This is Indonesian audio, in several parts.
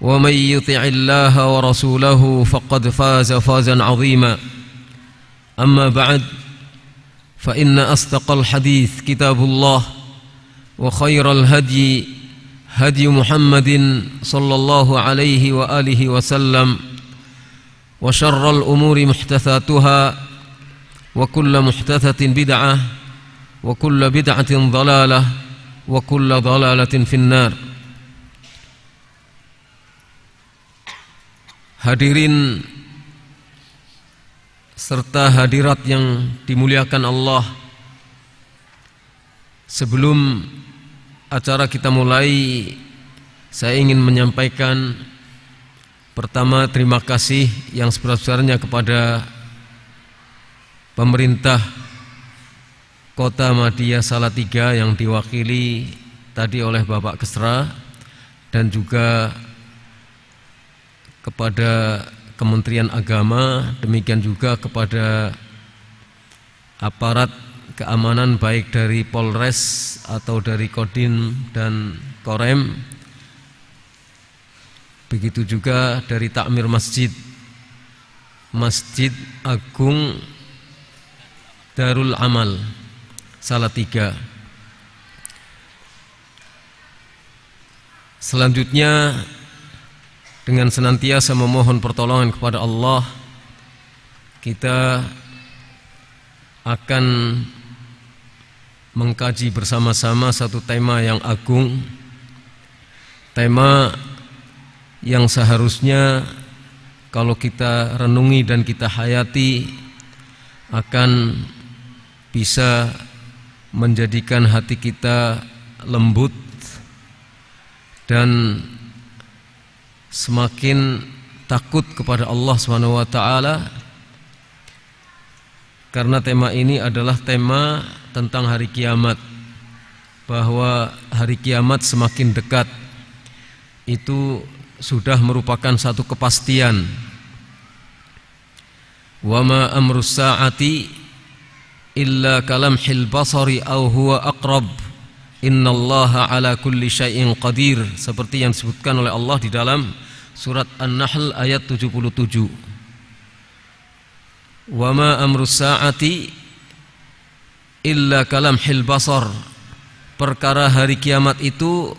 ومن يطع الله ورسوله فقد فاز فازا عظيما أما بعد فإن أصدق الحديث كتاب الله وخير الهدي هدي محمد صلى الله عليه وآله وسلم وشر الأمور محدثاتها وكل محدثة بدعة وكل بدعة ضلالة وكل ضلالة في النار Hadirin serta hadirat yang dimuliakan Allah Sebelum acara kita mulai Saya ingin menyampaikan Pertama terima kasih yang sebesar-besarnya kepada Pemerintah Kota Madia Salatiga yang diwakili tadi oleh Bapak Kesra Dan juga kepada Kementerian Agama, demikian juga kepada aparat keamanan baik dari Polres atau dari Kodim dan Korem. Begitu juga dari takmir masjid. Masjid Agung Darul Amal Tiga Selanjutnya dengan senantiasa memohon pertolongan kepada Allah kita akan mengkaji bersama-sama satu tema yang agung tema yang seharusnya kalau kita renungi dan kita hayati akan bisa menjadikan hati kita lembut dan semakin takut kepada Allah Subhanahu wa taala karena tema ini adalah tema tentang hari kiamat bahwa hari kiamat semakin dekat itu sudah merupakan satu kepastian wama amrus saati illa hil basari au huwa aqrab Innallaha ala kulli syai'in qadir seperti yang disebutkan oleh Allah di dalam surat An-Nahl ayat 77. Wa ma amru saati illa hil basar. Perkara hari kiamat itu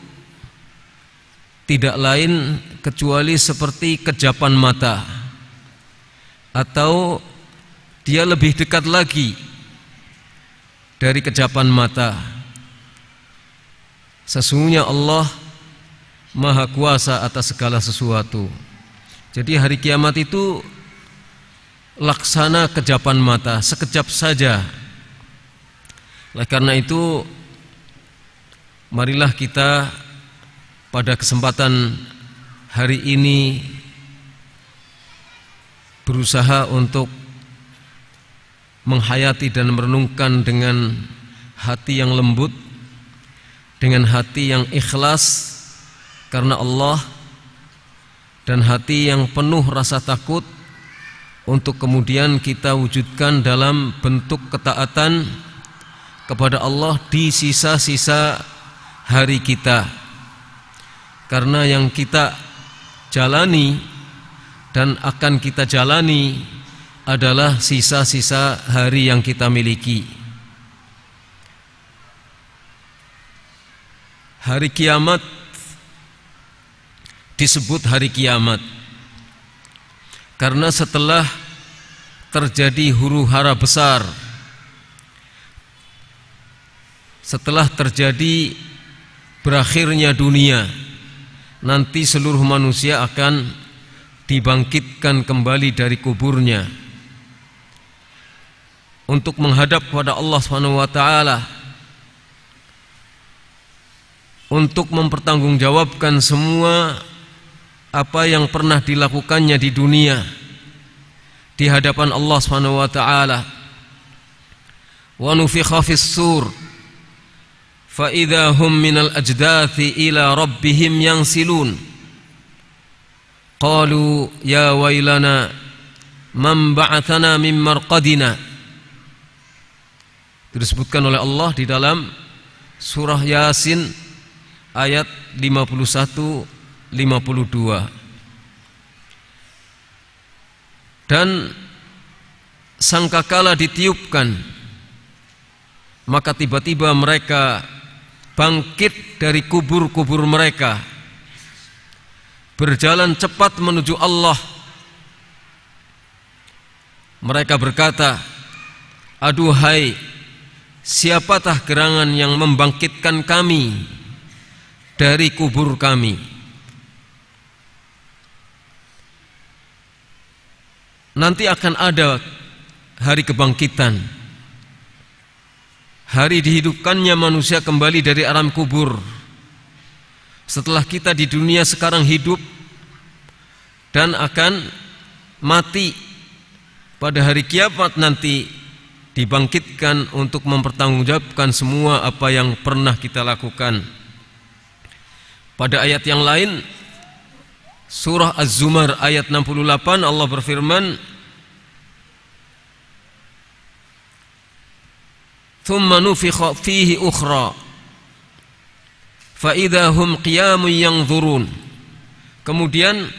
tidak lain kecuali seperti kejapan mata atau dia lebih dekat lagi dari kejapan mata Sesungguhnya Allah Maha Kuasa atas segala sesuatu. Jadi hari kiamat itu laksana kejapan mata, sekejap saja. Oleh karena itu marilah kita pada kesempatan hari ini berusaha untuk menghayati dan merenungkan dengan hati yang lembut dengan hati yang ikhlas karena Allah dan hati yang penuh rasa takut untuk kemudian kita wujudkan dalam bentuk ketaatan kepada Allah di sisa-sisa hari kita karena yang kita jalani dan akan kita jalani adalah sisa-sisa hari yang kita miliki. Hari kiamat disebut hari kiamat karena setelah terjadi huru hara besar setelah terjadi berakhirnya dunia nanti seluruh manusia akan dibangkitkan kembali dari kuburnya untuk menghadap kepada Allah Swt untuk mempertanggungjawabkan semua apa yang pernah dilakukannya di dunia di hadapan Allah Subhanahu wa taala. Wa nufikha fis sur fa idza hum minal ajdathi ila rabbihim yansilun. Qalu ya wailana man ba'athana min marqadina. Itu disebutkan oleh Allah di dalam surah Yasin ayat 51 52 dan sangkakala ditiupkan maka tiba-tiba mereka bangkit dari kubur-kubur mereka berjalan cepat menuju Allah mereka berkata aduhai siapakah gerangan yang membangkitkan kami dari kubur kami nanti akan ada hari kebangkitan hari dihidupkannya manusia kembali dari alam kubur setelah kita di dunia sekarang hidup dan akan mati pada hari kiamat nanti dibangkitkan untuk mempertanggungjawabkan semua apa yang pernah kita lakukan. Pada ayat yang lain surah Az-Zumar ayat 68 Allah berfirman Thumma nufikha fihi ukhra Fa'idha hum yang yanzurun Kemudian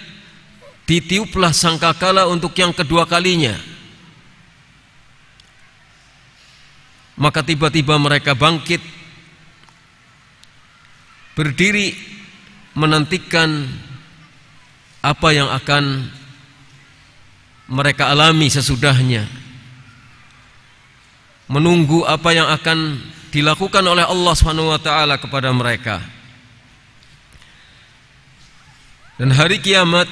ditiuplah sangkakala untuk yang kedua kalinya Maka tiba-tiba mereka bangkit Berdiri menantikan apa yang akan mereka alami sesudahnya menunggu apa yang akan dilakukan oleh Allah Subhanahu wa taala kepada mereka dan hari kiamat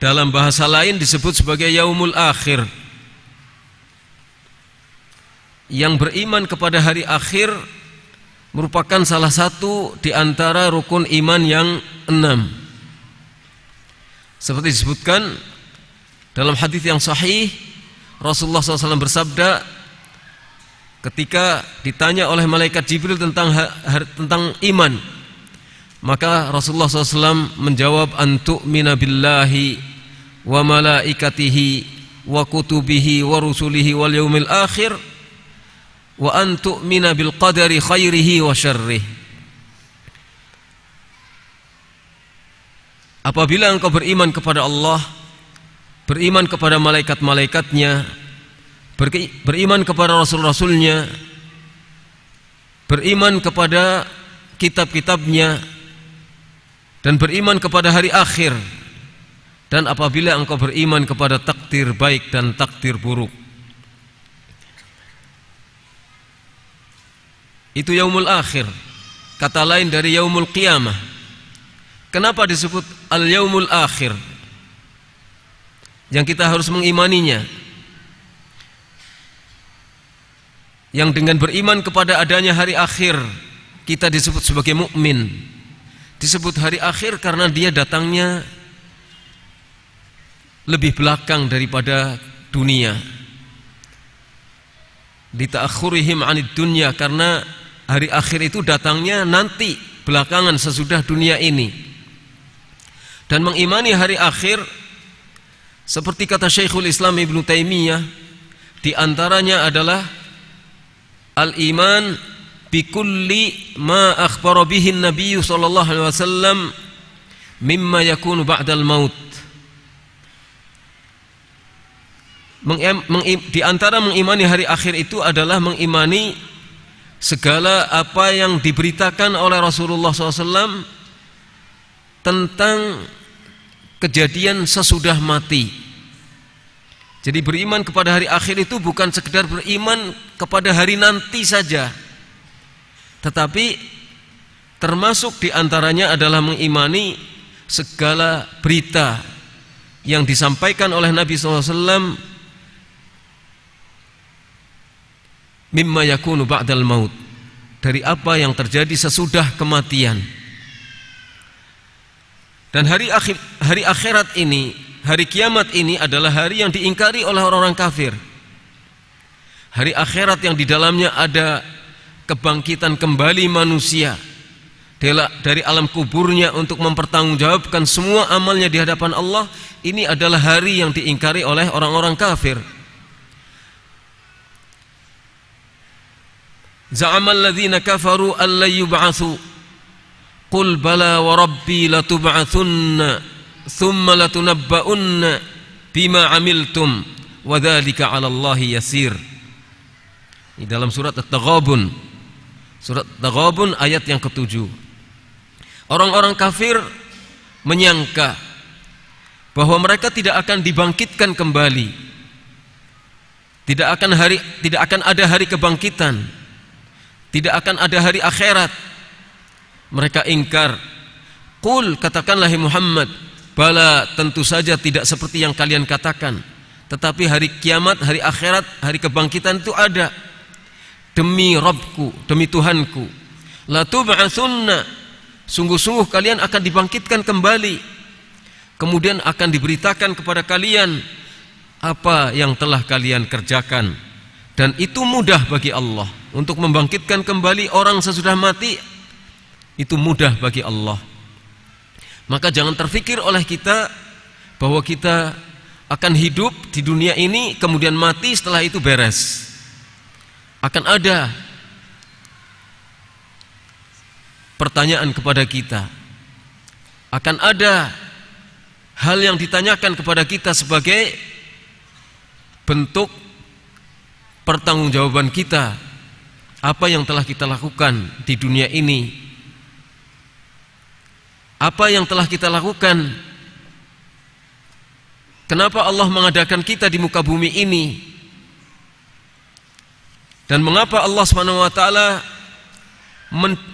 dalam bahasa lain disebut sebagai yaumul akhir yang beriman kepada hari akhir merupakan salah satu di antara rukun iman yang enam. Seperti disebutkan dalam hadis yang sahih, Rasulullah SAW bersabda ketika ditanya oleh malaikat Jibril tentang tentang iman, maka Rasulullah SAW menjawab antuk minabillahi wa malaikatihi wa kutubihi wa rusulihi wal yaumil akhir wa an tu'mina bil qadari khairihi wa syarrih. Apabila engkau beriman kepada Allah, beriman kepada malaikat-malaikatnya, beriman kepada rasul-rasulnya, beriman kepada kitab-kitabnya, dan beriman kepada hari akhir, dan apabila engkau beriman kepada takdir baik dan takdir buruk Itu yaumul akhir. Kata lain dari yaumul qiyamah. Kenapa disebut al yaumul akhir? Yang kita harus mengimaninya. Yang dengan beriman kepada adanya hari akhir, kita disebut sebagai mukmin. Disebut hari akhir karena dia datangnya lebih belakang daripada dunia. Ditaakhurihim anid dunia karena Hari akhir itu datangnya nanti belakangan sesudah dunia ini. Dan mengimani hari akhir seperti kata Syekhul Islam Ibn Taimiyah di antaranya adalah al-iman bi kulli ma akhbara bihi Nabi sallallahu alaihi wasallam mimma yakunu ba'dal maut di antara mengimani hari akhir itu adalah mengimani segala apa yang diberitakan oleh Rasulullah SAW tentang kejadian sesudah mati. Jadi beriman kepada hari akhir itu bukan sekedar beriman kepada hari nanti saja. Tetapi termasuk diantaranya adalah mengimani segala berita yang disampaikan oleh Nabi SAW mimma yakunu ba'dal maut dari apa yang terjadi sesudah kematian dan hari akhir hari akhirat ini hari kiamat ini adalah hari yang diingkari oleh orang-orang kafir hari akhirat yang di dalamnya ada kebangkitan kembali manusia dari alam kuburnya untuk mempertanggungjawabkan semua amalnya di hadapan Allah ini adalah hari yang diingkari oleh orang-orang kafir Za'amal الذين كفروا alla yub'atsu. Qul bala wa rabbi latub'atsunna thumma latunabba'unna bima 'amiltum wa dzalika 'ala Allahi yasir. Di dalam surat At-Taghabun. Surat At-Taghabun ayat yang ketujuh. Orang-orang kafir menyangka bahwa mereka tidak akan dibangkitkan kembali. Tidak akan hari tidak akan ada hari kebangkitan tidak akan ada hari akhirat. Mereka ingkar. Kul katakanlah Muhammad, bala tentu saja tidak seperti yang kalian katakan. Tetapi hari kiamat, hari akhirat, hari kebangkitan itu ada. Demi Robku, demi Tuhanku. La tub'atsunna. Sungguh-sungguh kalian akan dibangkitkan kembali. Kemudian akan diberitakan kepada kalian apa yang telah kalian kerjakan. Dan itu mudah bagi Allah untuk membangkitkan kembali orang sesudah mati. Itu mudah bagi Allah. Maka jangan terfikir oleh kita bahwa kita akan hidup di dunia ini kemudian mati setelah itu beres. Akan ada pertanyaan kepada kita. Akan ada hal yang ditanyakan kepada kita sebagai bentuk pertanggungjawaban kita apa yang telah kita lakukan di dunia ini apa yang telah kita lakukan kenapa Allah mengadakan kita di muka bumi ini dan mengapa Allah swt taala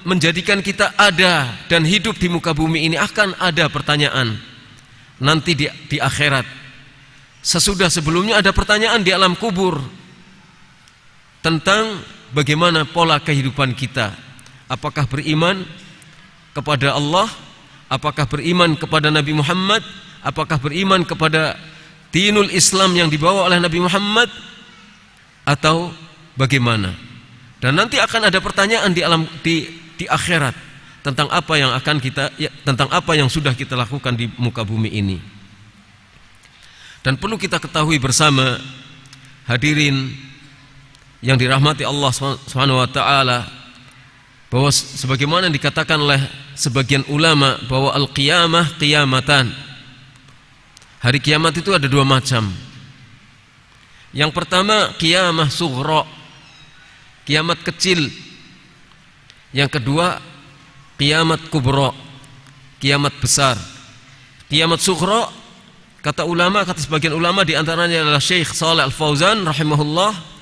menjadikan kita ada dan hidup di muka bumi ini akan ada pertanyaan nanti di, di akhirat sesudah sebelumnya ada pertanyaan di alam kubur tentang bagaimana pola kehidupan kita. Apakah beriman kepada Allah? Apakah beriman kepada Nabi Muhammad? Apakah beriman kepada dinul Islam yang dibawa oleh Nabi Muhammad? Atau bagaimana? Dan nanti akan ada pertanyaan di alam di di akhirat tentang apa yang akan kita ya, tentang apa yang sudah kita lakukan di muka bumi ini. Dan perlu kita ketahui bersama hadirin yang dirahmati Allah Subhanahu wa taala bahwa sebagaimana dikatakan oleh sebagian ulama bahwa al-qiyamah qiyamatan. Hari kiamat itu ada dua macam. Yang pertama qiyamah sughra. Kiamat kecil. Yang kedua kiamat kubra. Kiamat besar. Kiamat sughra kata ulama kata sebagian ulama di antaranya adalah Syekh Saleh Al Fauzan rahimahullah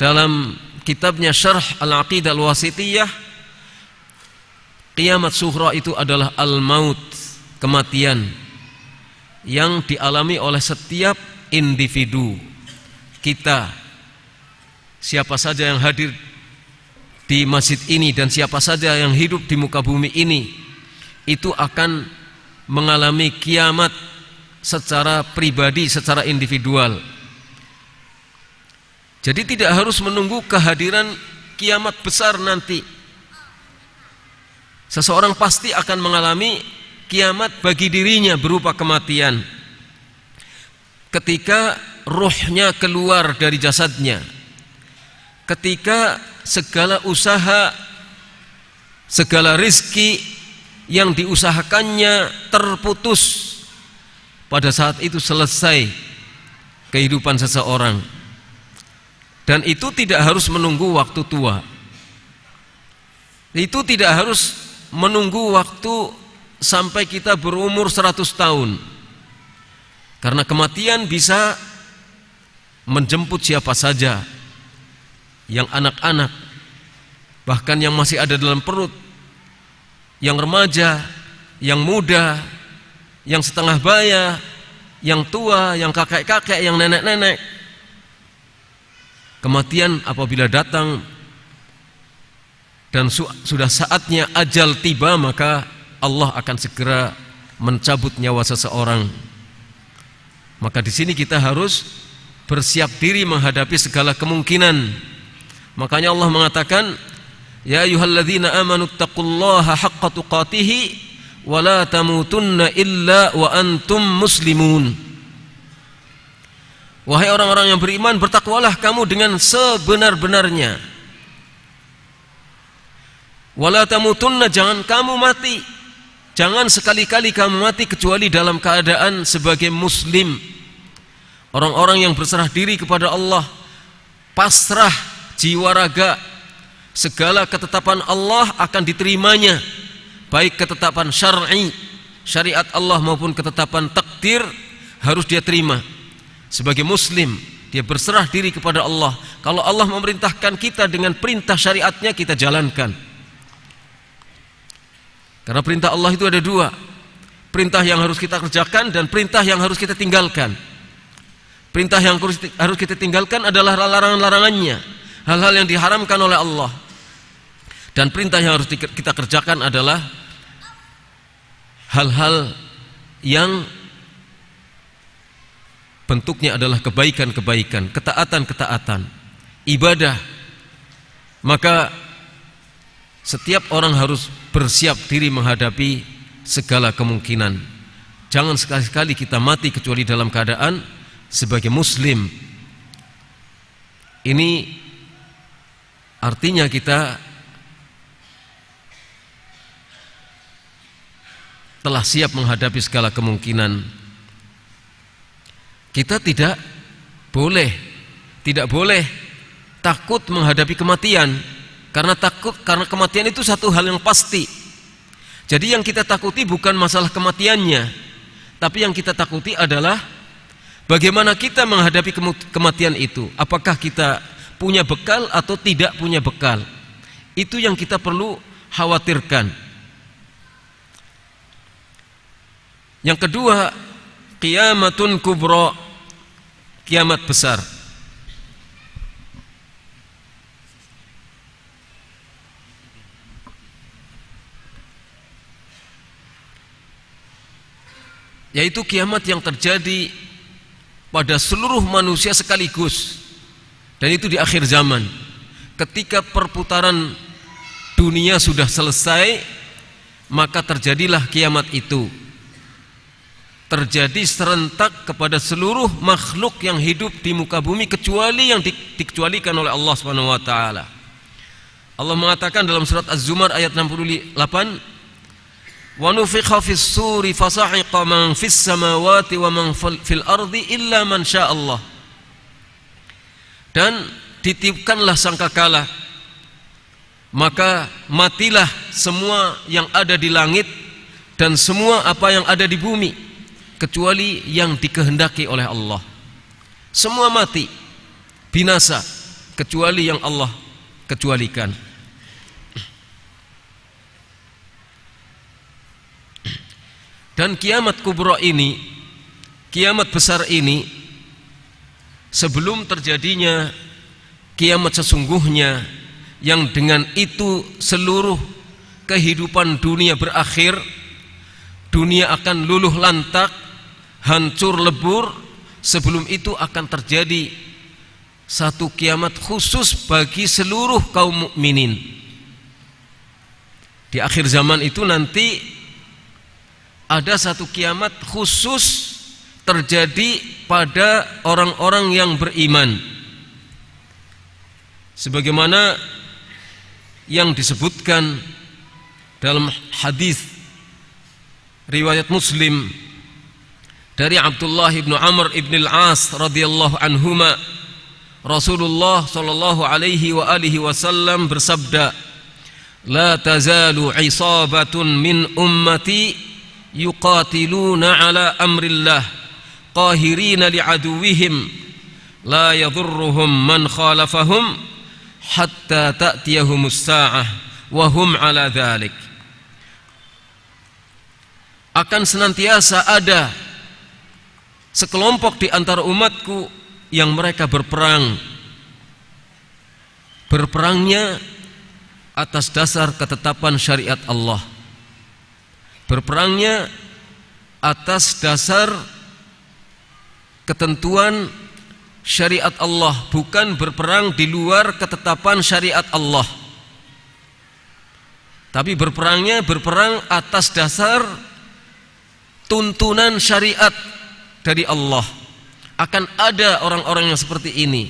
dalam kitabnya Syarh Al-Aqidah Al-Wasitiyah kiamat suhra itu adalah al-maut, kematian yang dialami oleh setiap individu kita siapa saja yang hadir di masjid ini dan siapa saja yang hidup di muka bumi ini itu akan mengalami kiamat secara pribadi, secara individual. Jadi tidak harus menunggu kehadiran kiamat besar nanti. Seseorang pasti akan mengalami kiamat bagi dirinya berupa kematian. Ketika rohnya keluar dari jasadnya. Ketika segala usaha, segala rizki yang diusahakannya terputus. Pada saat itu selesai kehidupan seseorang. Dan itu tidak harus menunggu waktu tua. Itu tidak harus menunggu waktu sampai kita berumur 100 tahun. Karena kematian bisa menjemput siapa saja. Yang anak-anak, bahkan yang masih ada dalam perut, yang remaja, yang muda, yang setengah baya, yang tua, yang kakek-kakek, yang nenek-nenek Kematian apabila datang dan su sudah saatnya ajal tiba maka Allah akan segera mencabut nyawa seseorang. Maka di sini kita harus bersiap diri menghadapi segala kemungkinan. Makanya Allah mengatakan, "Ya ayyuhalladzina amanu taqullaha haqqa tuqatih wa la tamutunna illa wa antum muslimun." Wahai orang-orang yang beriman, bertakwalah kamu dengan sebenar-benarnya. Wala tamutunna jangan kamu mati. Jangan sekali-kali kamu mati kecuali dalam keadaan sebagai muslim. Orang-orang yang berserah diri kepada Allah, pasrah jiwa raga, segala ketetapan Allah akan diterimanya, baik ketetapan syar'i, syariat Allah maupun ketetapan takdir harus dia terima. Sebagai muslim, dia berserah diri kepada Allah. Kalau Allah memerintahkan kita dengan perintah syariatnya, kita jalankan. Karena perintah Allah itu ada dua. Perintah yang harus kita kerjakan dan perintah yang harus kita tinggalkan. Perintah yang harus kita tinggalkan adalah larangan-larangannya. Hal-hal yang diharamkan oleh Allah. Dan perintah yang harus kita kerjakan adalah hal-hal yang bentuknya adalah kebaikan-kebaikan, ketaatan-ketaatan, ibadah. Maka setiap orang harus bersiap diri menghadapi segala kemungkinan. Jangan sekali-kali kita mati kecuali dalam keadaan sebagai muslim. Ini artinya kita telah siap menghadapi segala kemungkinan kita tidak boleh tidak boleh takut menghadapi kematian karena takut karena kematian itu satu hal yang pasti. Jadi yang kita takuti bukan masalah kematiannya, tapi yang kita takuti adalah bagaimana kita menghadapi kematian itu. Apakah kita punya bekal atau tidak punya bekal? Itu yang kita perlu khawatirkan. Yang kedua, kiamatun kubro kiamat besar. Yaitu kiamat yang terjadi pada seluruh manusia sekaligus dan itu di akhir zaman ketika perputaran dunia sudah selesai maka terjadilah kiamat itu terjadi serentak kepada seluruh makhluk yang hidup di muka bumi kecuali yang di, dikecualikan oleh Allah Subhanahu wa taala. Allah mengatakan dalam surat Az-Zumar ayat 68 Wa nufikha fis suri fasahiqa man fis samawati wa man fil ardi illa man syaa Allah. Dan ditipkanlah sangkakala maka matilah semua yang ada di langit dan semua apa yang ada di bumi kecuali yang dikehendaki oleh Allah. Semua mati, binasa, kecuali yang Allah kecualikan. Dan kiamat kubro ini, kiamat besar ini, sebelum terjadinya kiamat sesungguhnya, yang dengan itu seluruh kehidupan dunia berakhir, dunia akan luluh lantak, hancur lebur sebelum itu akan terjadi satu kiamat khusus bagi seluruh kaum mukminin. Di akhir zaman itu nanti ada satu kiamat khusus terjadi pada orang-orang yang beriman. Sebagaimana yang disebutkan dalam hadis riwayat Muslim dari Abdullah ibnu Amr ibn al-As radhiyallahu anhuma Rasulullah sallallahu alaihi wa alihi wasallam bersabda لا تزال عصابة من أمتي يقاتلون على أمر الله قاهرين لعدوهم لا يضرهم من خالفهم حتى تأتيهم الساعة وهم على ذلك akan senantiasa ada sekelompok di antara umatku yang mereka berperang berperangnya atas dasar ketetapan syariat Allah berperangnya atas dasar ketentuan syariat Allah bukan berperang di luar ketetapan syariat Allah tapi berperangnya berperang atas dasar tuntunan syariat dari Allah akan ada orang-orang yang seperti ini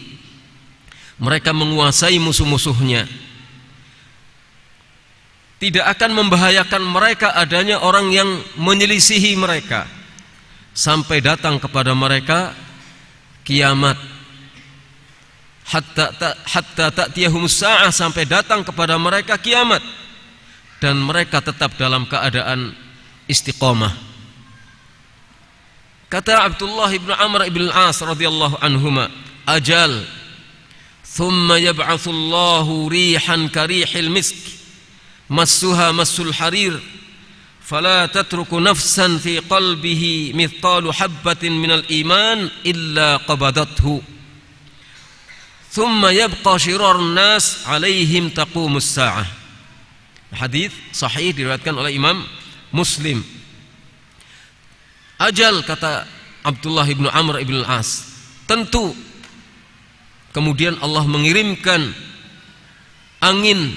mereka menguasai musuh-musuhnya tidak akan membahayakan mereka adanya orang yang menyelisihi mereka sampai datang kepada mereka kiamat hatta tak hatta ta'tiyahumus sa'ah sampai datang kepada mereka kiamat dan mereka tetap dalam keadaan istiqomah Kata Abdullah ibn Amr ibn Al-As radhiyallahu anhuma, ajal thumma yab'athullahu rihan karihil misk massuha masul harir فلا تترك نفسا في قلبه مثقال حبة من الإيمان إلا قبضته ثم يبقى شرار الناس عليهم تقوم الساعة الحديث صحيح diriwayatkan oleh Imam Muslim Ajal kata Abdullah ibnu Amr ibn As. Tentu kemudian Allah mengirimkan angin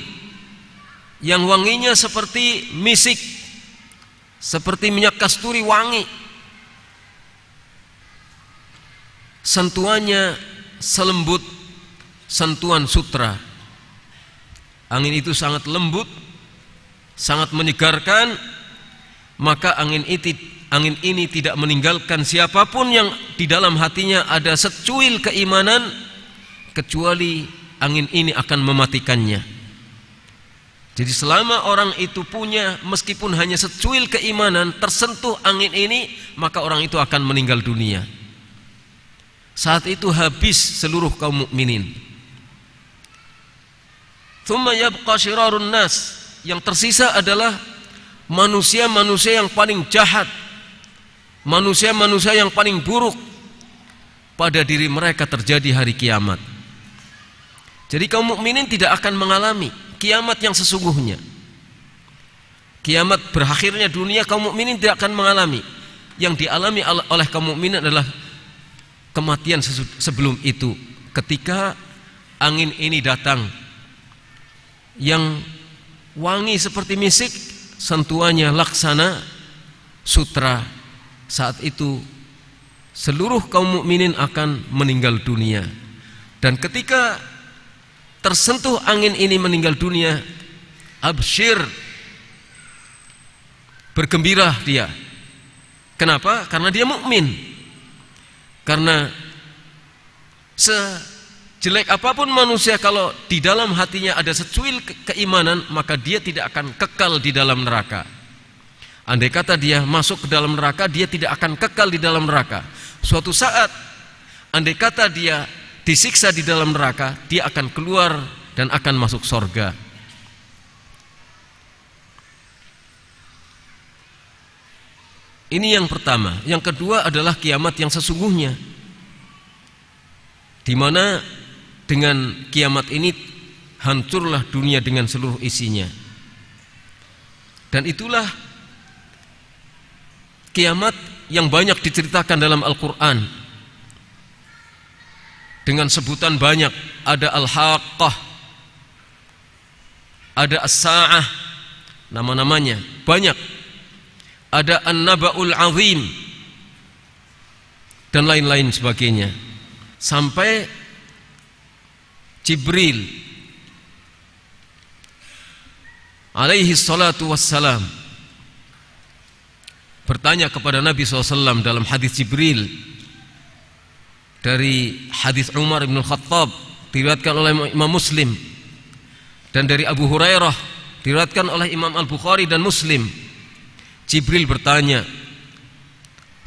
yang wanginya seperti misik, seperti minyak kasturi wangi. Sentuhannya selembut sentuhan sutra. Angin itu sangat lembut, sangat menyegarkan, maka angin itu angin ini tidak meninggalkan siapapun yang di dalam hatinya ada secuil keimanan kecuali angin ini akan mematikannya jadi selama orang itu punya meskipun hanya secuil keimanan tersentuh angin ini maka orang itu akan meninggal dunia saat itu habis seluruh kaum mukminin thumma yabqa nas yang tersisa adalah manusia-manusia yang paling jahat manusia-manusia yang paling buruk pada diri mereka terjadi hari kiamat. Jadi kaum mukminin tidak akan mengalami kiamat yang sesungguhnya. Kiamat berakhirnya dunia kaum mukminin tidak akan mengalami. Yang dialami oleh kaum mukminin adalah kematian sebelum itu ketika angin ini datang yang wangi seperti misik sentuhannya laksana sutra saat itu seluruh kaum mukminin akan meninggal dunia. Dan ketika tersentuh angin ini meninggal dunia, absyir bergembira dia. Kenapa? Karena dia mukmin. Karena sejelek apapun manusia kalau di dalam hatinya ada secuil keimanan, maka dia tidak akan kekal di dalam neraka. Andai kata dia masuk ke dalam neraka, dia tidak akan kekal di dalam neraka. Suatu saat, andai kata dia disiksa di dalam neraka, dia akan keluar dan akan masuk sorga. Ini yang pertama. Yang kedua adalah kiamat yang sesungguhnya. Di mana dengan kiamat ini hancurlah dunia dengan seluruh isinya. Dan itulah kiamat yang banyak diceritakan dalam Al-Quran dengan sebutan banyak ada Al-Haqqah ada As-Sa'ah nama-namanya banyak ada An-Naba'ul Azim dan lain-lain sebagainya sampai Jibril alaihi salatu wassalam bertanya kepada Nabi SAW dalam hadis Jibril dari hadis Umar bin Khattab diriwayatkan oleh Imam Muslim dan dari Abu Hurairah diriwayatkan oleh Imam Al Bukhari dan Muslim Jibril bertanya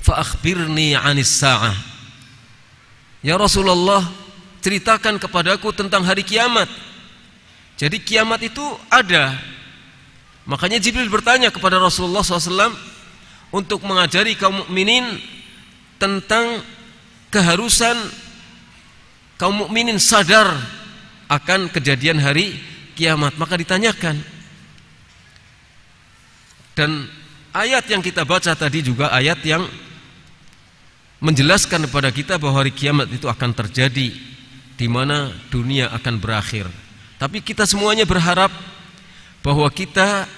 fa akhbirni anis sa'ah ya Rasulullah ceritakan kepadaku tentang hari kiamat jadi kiamat itu ada makanya Jibril bertanya kepada Rasulullah SAW untuk mengajari kaum mukminin tentang keharusan kaum mukminin sadar akan kejadian hari kiamat maka ditanyakan dan ayat yang kita baca tadi juga ayat yang menjelaskan kepada kita bahwa hari kiamat itu akan terjadi di mana dunia akan berakhir tapi kita semuanya berharap bahwa kita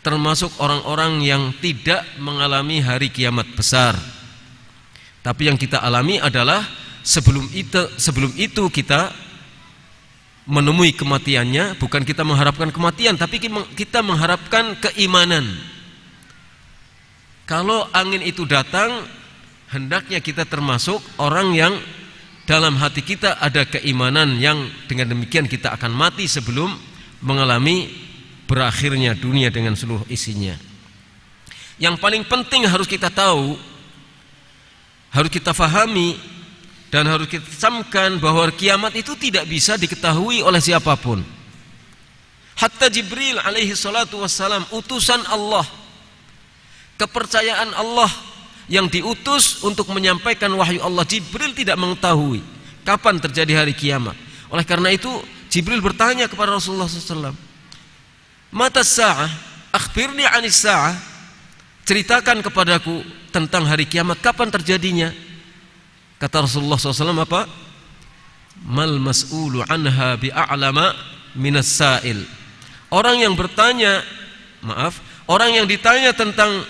termasuk orang-orang yang tidak mengalami hari kiamat besar. Tapi yang kita alami adalah sebelum itu sebelum itu kita menemui kematiannya, bukan kita mengharapkan kematian, tapi kita mengharapkan keimanan. Kalau angin itu datang, hendaknya kita termasuk orang yang dalam hati kita ada keimanan yang dengan demikian kita akan mati sebelum mengalami berakhirnya dunia dengan seluruh isinya. Yang paling penting harus kita tahu, harus kita fahami dan harus kita samkan bahwa kiamat itu tidak bisa diketahui oleh siapapun. Hatta Jibril alaihi salatu wassalam utusan Allah kepercayaan Allah yang diutus untuk menyampaikan wahyu Allah Jibril tidak mengetahui kapan terjadi hari kiamat. Oleh karena itu Jibril bertanya kepada Rasulullah SAW Mata sa'ah, akhbirni anis sa'ah. Ceritakan kepadaku tentang hari kiamat, kapan terjadinya? Kata Rasulullah SAW apa? Mal mas'ulu anha alama minas sa'il. Orang yang bertanya, maaf, orang yang ditanya tentang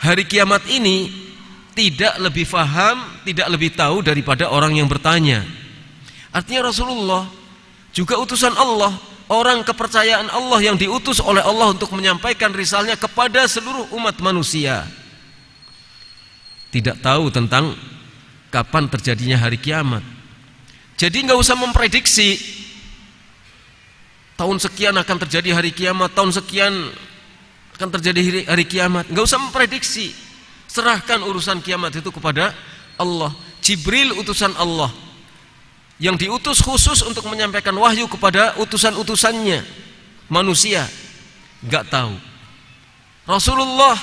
hari kiamat ini tidak lebih faham, tidak lebih tahu daripada orang yang bertanya. Artinya Rasulullah juga utusan Allah orang kepercayaan Allah yang diutus oleh Allah untuk menyampaikan risalnya kepada seluruh umat manusia tidak tahu tentang kapan terjadinya hari kiamat jadi nggak usah memprediksi tahun sekian akan terjadi hari kiamat tahun sekian akan terjadi hari, kiamat nggak usah memprediksi serahkan urusan kiamat itu kepada Allah Jibril utusan Allah yang diutus khusus untuk menyampaikan wahyu kepada utusan-utusannya manusia nggak tahu Rasulullah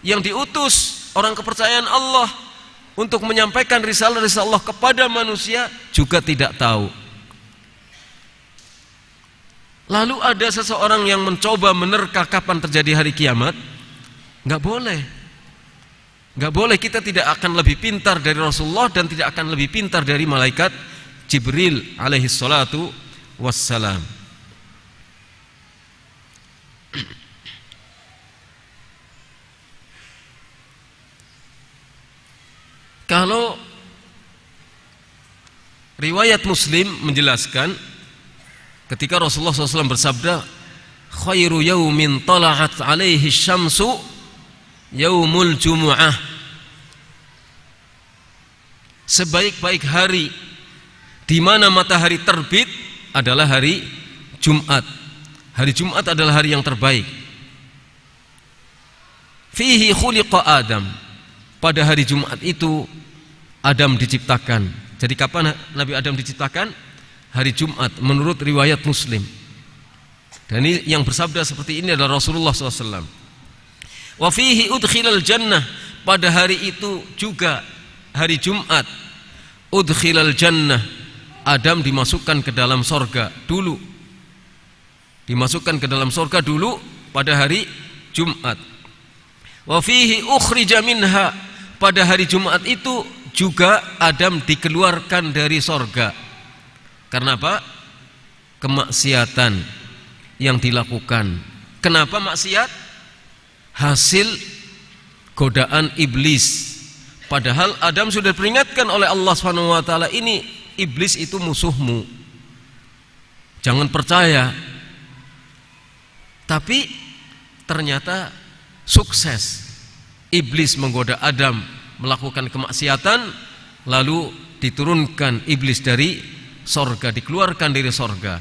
yang diutus orang kepercayaan Allah untuk menyampaikan risalah-risalah Allah kepada manusia juga tidak tahu lalu ada seseorang yang mencoba menerka kapan terjadi hari kiamat nggak boleh nggak boleh kita tidak akan lebih pintar dari Rasulullah dan tidak akan lebih pintar dari malaikat Jibril alaihi salatu wassalam. Kalau riwayat Muslim menjelaskan ketika Rasulullah SAW bersabda khairu yaumin tala'at alaihi syamsu yaumul jumu'ah sebaik-baik hari di mana matahari terbit adalah hari Jumat. Hari Jumat adalah hari yang terbaik. Fihi khuliqa Adam. Pada hari Jumat itu Adam diciptakan. Jadi kapan Nabi Adam diciptakan? Hari Jumat menurut riwayat Muslim. Dan ini yang bersabda seperti ini adalah Rasulullah SAW. Wa fihi udkhilal jannah pada hari itu juga hari Jumat udkhilal jannah Adam dimasukkan ke dalam sorga dulu dimasukkan ke dalam sorga dulu pada hari Jumat wa fihi ukhrija minha pada hari Jumat itu juga Adam dikeluarkan dari sorga karena apa? kemaksiatan yang dilakukan kenapa maksiat? hasil godaan iblis padahal Adam sudah diperingatkan oleh Allah swt ini iblis itu musuhmu jangan percaya tapi ternyata sukses iblis menggoda Adam melakukan kemaksiatan lalu diturunkan iblis dari sorga dikeluarkan dari sorga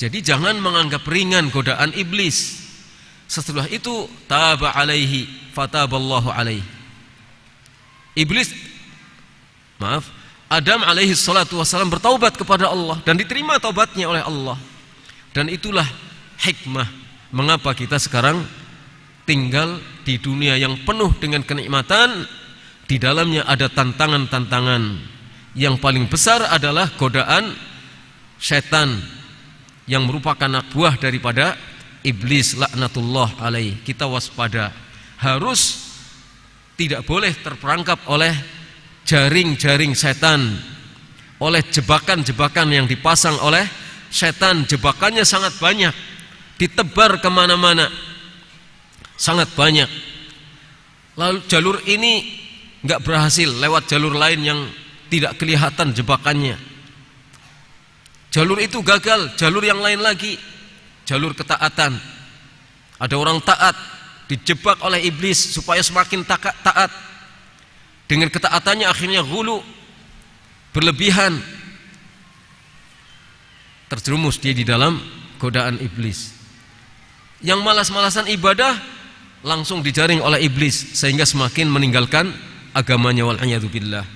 jadi jangan menganggap ringan godaan iblis setelah itu taba alaihi fataballahu alaihi iblis Maaf, Adam alaihi salatu wasalam bertaubat kepada Allah dan diterima taubatnya oleh Allah. Dan itulah hikmah mengapa kita sekarang tinggal di dunia yang penuh dengan kenikmatan, di dalamnya ada tantangan-tantangan. Yang paling besar adalah godaan setan yang merupakan anak buah daripada iblis laknatullah alaih. Kita waspada, harus tidak boleh terperangkap oleh jaring-jaring setan oleh jebakan-jebakan yang dipasang oleh setan jebakannya sangat banyak ditebar kemana-mana sangat banyak lalu jalur ini nggak berhasil lewat jalur lain yang tidak kelihatan jebakannya jalur itu gagal jalur yang lain lagi jalur ketaatan ada orang taat dijebak oleh iblis supaya semakin taat dengan ketaatannya akhirnya gulu berlebihan terjerumus dia di dalam godaan iblis. Yang malas-malasan ibadah langsung dijaring oleh iblis sehingga semakin meninggalkan agamanya wal billah.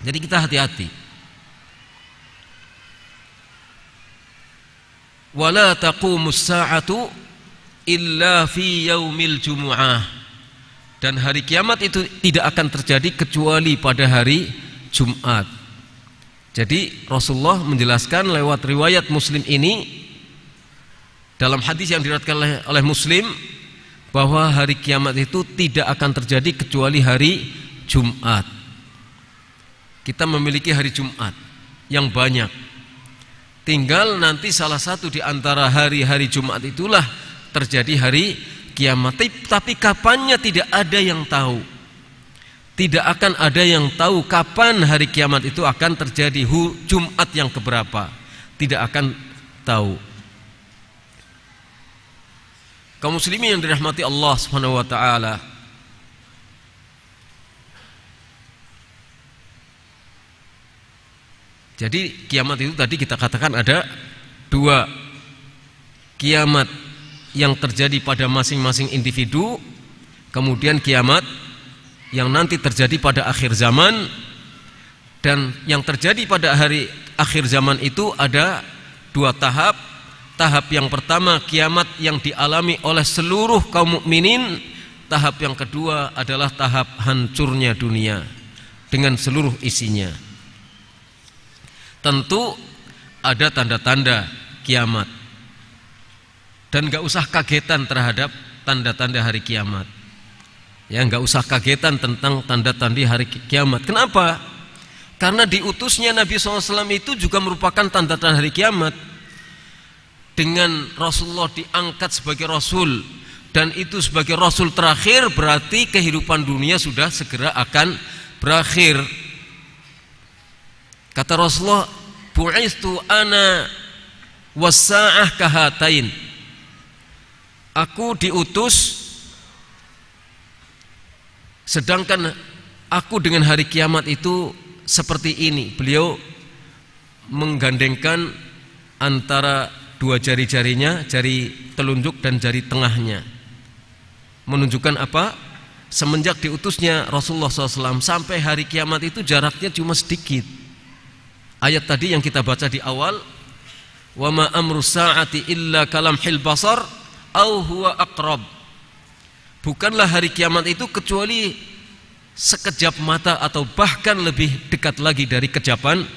Jadi kita hati-hati. Wala taqumus sa'atu illa fi yaumil jumu'ah. Dan hari kiamat itu tidak akan terjadi kecuali pada hari Jumat. Jadi Rasulullah menjelaskan lewat riwayat Muslim ini dalam hadis yang diriwayatkan oleh, oleh Muslim bahwa hari kiamat itu tidak akan terjadi kecuali hari Jumat. Kita memiliki hari Jumat yang banyak. Tinggal nanti salah satu di antara hari-hari Jumat itulah terjadi hari kiamat. Tapi kapannya tidak ada yang tahu. Tidak akan ada yang tahu kapan hari kiamat itu akan terjadi. Jumat yang keberapa. Tidak akan tahu. Kaum muslimin yang dirahmati Allah Subhanahu wa taala. Jadi kiamat itu tadi kita katakan ada dua kiamat yang terjadi pada masing-masing individu kemudian kiamat yang nanti terjadi pada akhir zaman dan yang terjadi pada hari akhir zaman itu ada dua tahap tahap yang pertama kiamat yang dialami oleh seluruh kaum mukminin tahap yang kedua adalah tahap hancurnya dunia dengan seluruh isinya tentu ada tanda-tanda kiamat dan nggak usah kagetan terhadap tanda-tanda hari kiamat. Ya nggak usah kagetan tentang tanda-tanda hari kiamat. Kenapa? Karena diutusnya Nabi SAW itu juga merupakan tanda-tanda hari kiamat. Dengan Rasulullah diangkat sebagai Rasul dan itu sebagai Rasul terakhir berarti kehidupan dunia sudah segera akan berakhir. Kata Rasulullah, "Bu'istu ana wasa'ah kahatain." aku diutus sedangkan aku dengan hari kiamat itu seperti ini beliau menggandengkan antara dua jari-jarinya jari telunjuk dan jari tengahnya menunjukkan apa semenjak diutusnya Rasulullah SAW sampai hari kiamat itu jaraknya cuma sedikit ayat tadi yang kita baca di awal wa ma amru saati illa kalam hil basar au huwa akrob. Bukanlah hari kiamat itu kecuali sekejap mata atau bahkan lebih dekat lagi dari kejapan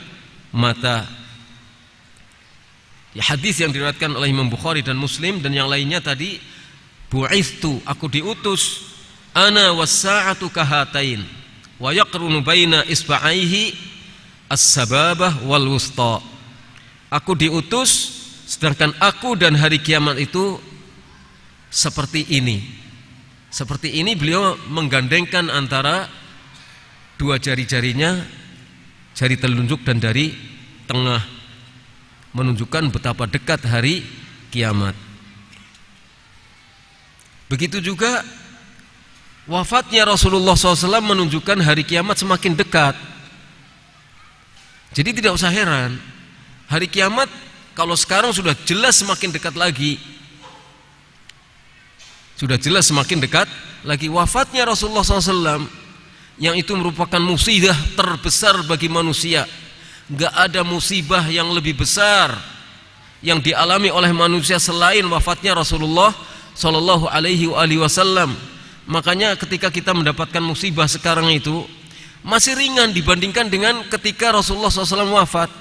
mata. Ya hadis yang diriwayatkan oleh Imam Bukhari dan Muslim dan yang lainnya tadi bu'istu aku diutus ana wasa'atu kahatain wa yaqrunu baina isba'aihi as-sababah wal wusta. Aku diutus sedangkan aku dan hari kiamat itu seperti ini. Seperti ini beliau menggandengkan antara dua jari-jarinya, jari telunjuk dan dari tengah menunjukkan betapa dekat hari kiamat. Begitu juga wafatnya Rasulullah SAW menunjukkan hari kiamat semakin dekat. Jadi tidak usah heran, hari kiamat kalau sekarang sudah jelas semakin dekat lagi, sudah jelas semakin dekat lagi wafatnya Rasulullah SAW yang itu merupakan musibah terbesar bagi manusia. Gak ada musibah yang lebih besar yang dialami oleh manusia selain wafatnya Rasulullah Shallallahu Alaihi Wasallam. Makanya ketika kita mendapatkan musibah sekarang itu masih ringan dibandingkan dengan ketika Rasulullah SAW wafat.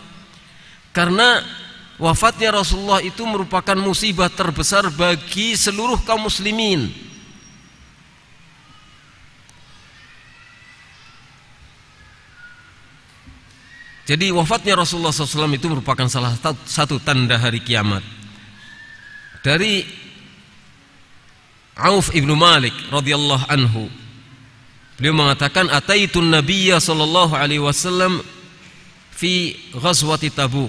Karena Wafatnya Rasulullah itu merupakan musibah terbesar bagi seluruh kaum muslimin. Jadi wafatnya Rasulullah SAW itu merupakan salah satu tanda hari kiamat. Dari Auf ibnu Malik radhiyallahu anhu, beliau mengatakan, "Ataitun Nabiyya sallallahu alaihi wasallam fi ghazwati Tabuk."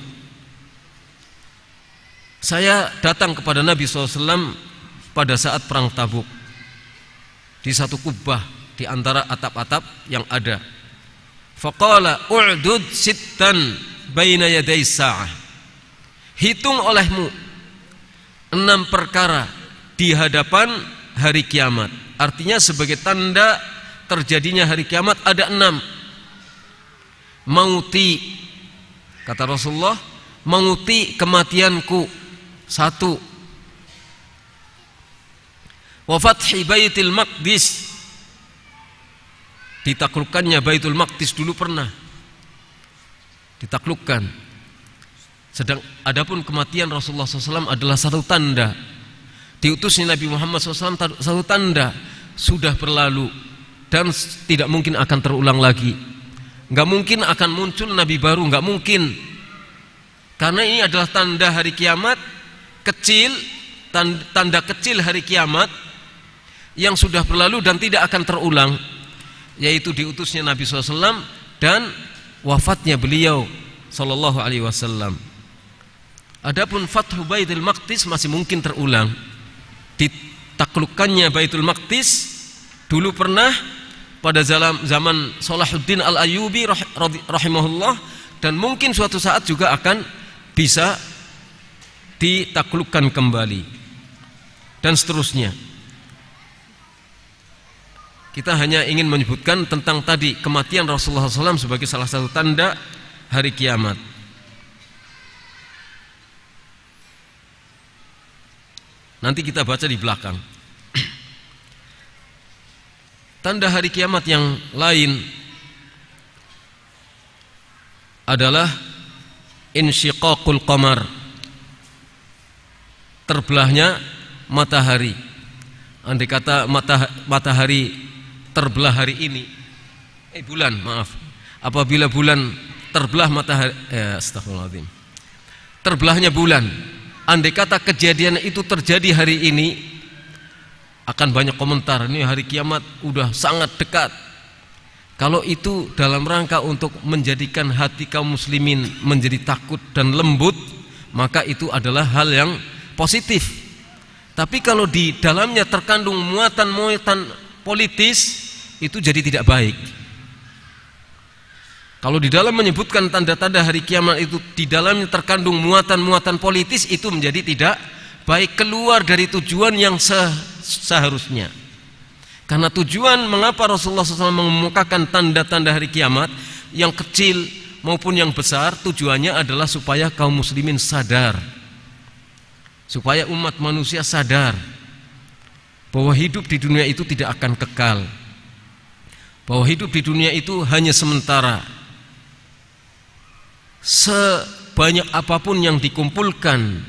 Saya datang kepada Nabi SAW pada saat perang Tabuk di satu kubah di antara atap-atap yang ada. Faqala u'dud sittan baina yaday sa'ah. Hitung olehmu enam perkara di hadapan hari kiamat. Artinya sebagai tanda terjadinya hari kiamat ada enam. Mauti kata Rasulullah, mauti kematianku satu. Wafat Baitul Maqdis. Ditaklukkannya Baitul makdis dulu pernah ditaklukkan. Sedang adapun kematian Rasulullah SAW adalah satu tanda diutusnya Nabi Muhammad SAW satu tanda sudah berlalu dan tidak mungkin akan terulang lagi. Nggak mungkin akan muncul Nabi baru, nggak mungkin. Karena ini adalah tanda hari kiamat kecil tanda kecil hari kiamat yang sudah berlalu dan tidak akan terulang yaitu diutusnya Nabi SAW dan wafatnya beliau Sallallahu Alaihi Wasallam. Adapun Fathu Baitul Maqdis masih mungkin terulang. ditaklukkannya Baitul Maqdis dulu pernah pada zaman Salahuddin Al Ayyubi rahimahullah dan mungkin suatu saat juga akan bisa ditaklukkan kembali dan seterusnya kita hanya ingin menyebutkan tentang tadi kematian Rasulullah SAW sebagai salah satu tanda hari kiamat nanti kita baca di belakang tanda hari kiamat yang lain adalah insyiqaqul qamar terbelahnya matahari. Andai kata mata matahari terbelah hari ini, eh bulan, maaf. Apabila bulan terbelah matahari, eh, ya, astagfirullahaladzim. Terbelahnya bulan, andai kata kejadian itu terjadi hari ini, akan banyak komentar, ini hari kiamat udah sangat dekat. Kalau itu dalam rangka untuk menjadikan hati kaum muslimin menjadi takut dan lembut, maka itu adalah hal yang positif. Tapi kalau di dalamnya terkandung muatan-muatan politis, itu jadi tidak baik. Kalau di dalam menyebutkan tanda-tanda hari kiamat itu di dalamnya terkandung muatan-muatan politis itu menjadi tidak baik keluar dari tujuan yang seharusnya. Karena tujuan mengapa Rasulullah SAW mengemukakan tanda-tanda hari kiamat yang kecil maupun yang besar tujuannya adalah supaya kaum muslimin sadar supaya umat manusia sadar bahwa hidup di dunia itu tidak akan kekal, bahwa hidup di dunia itu hanya sementara. Sebanyak apapun yang dikumpulkan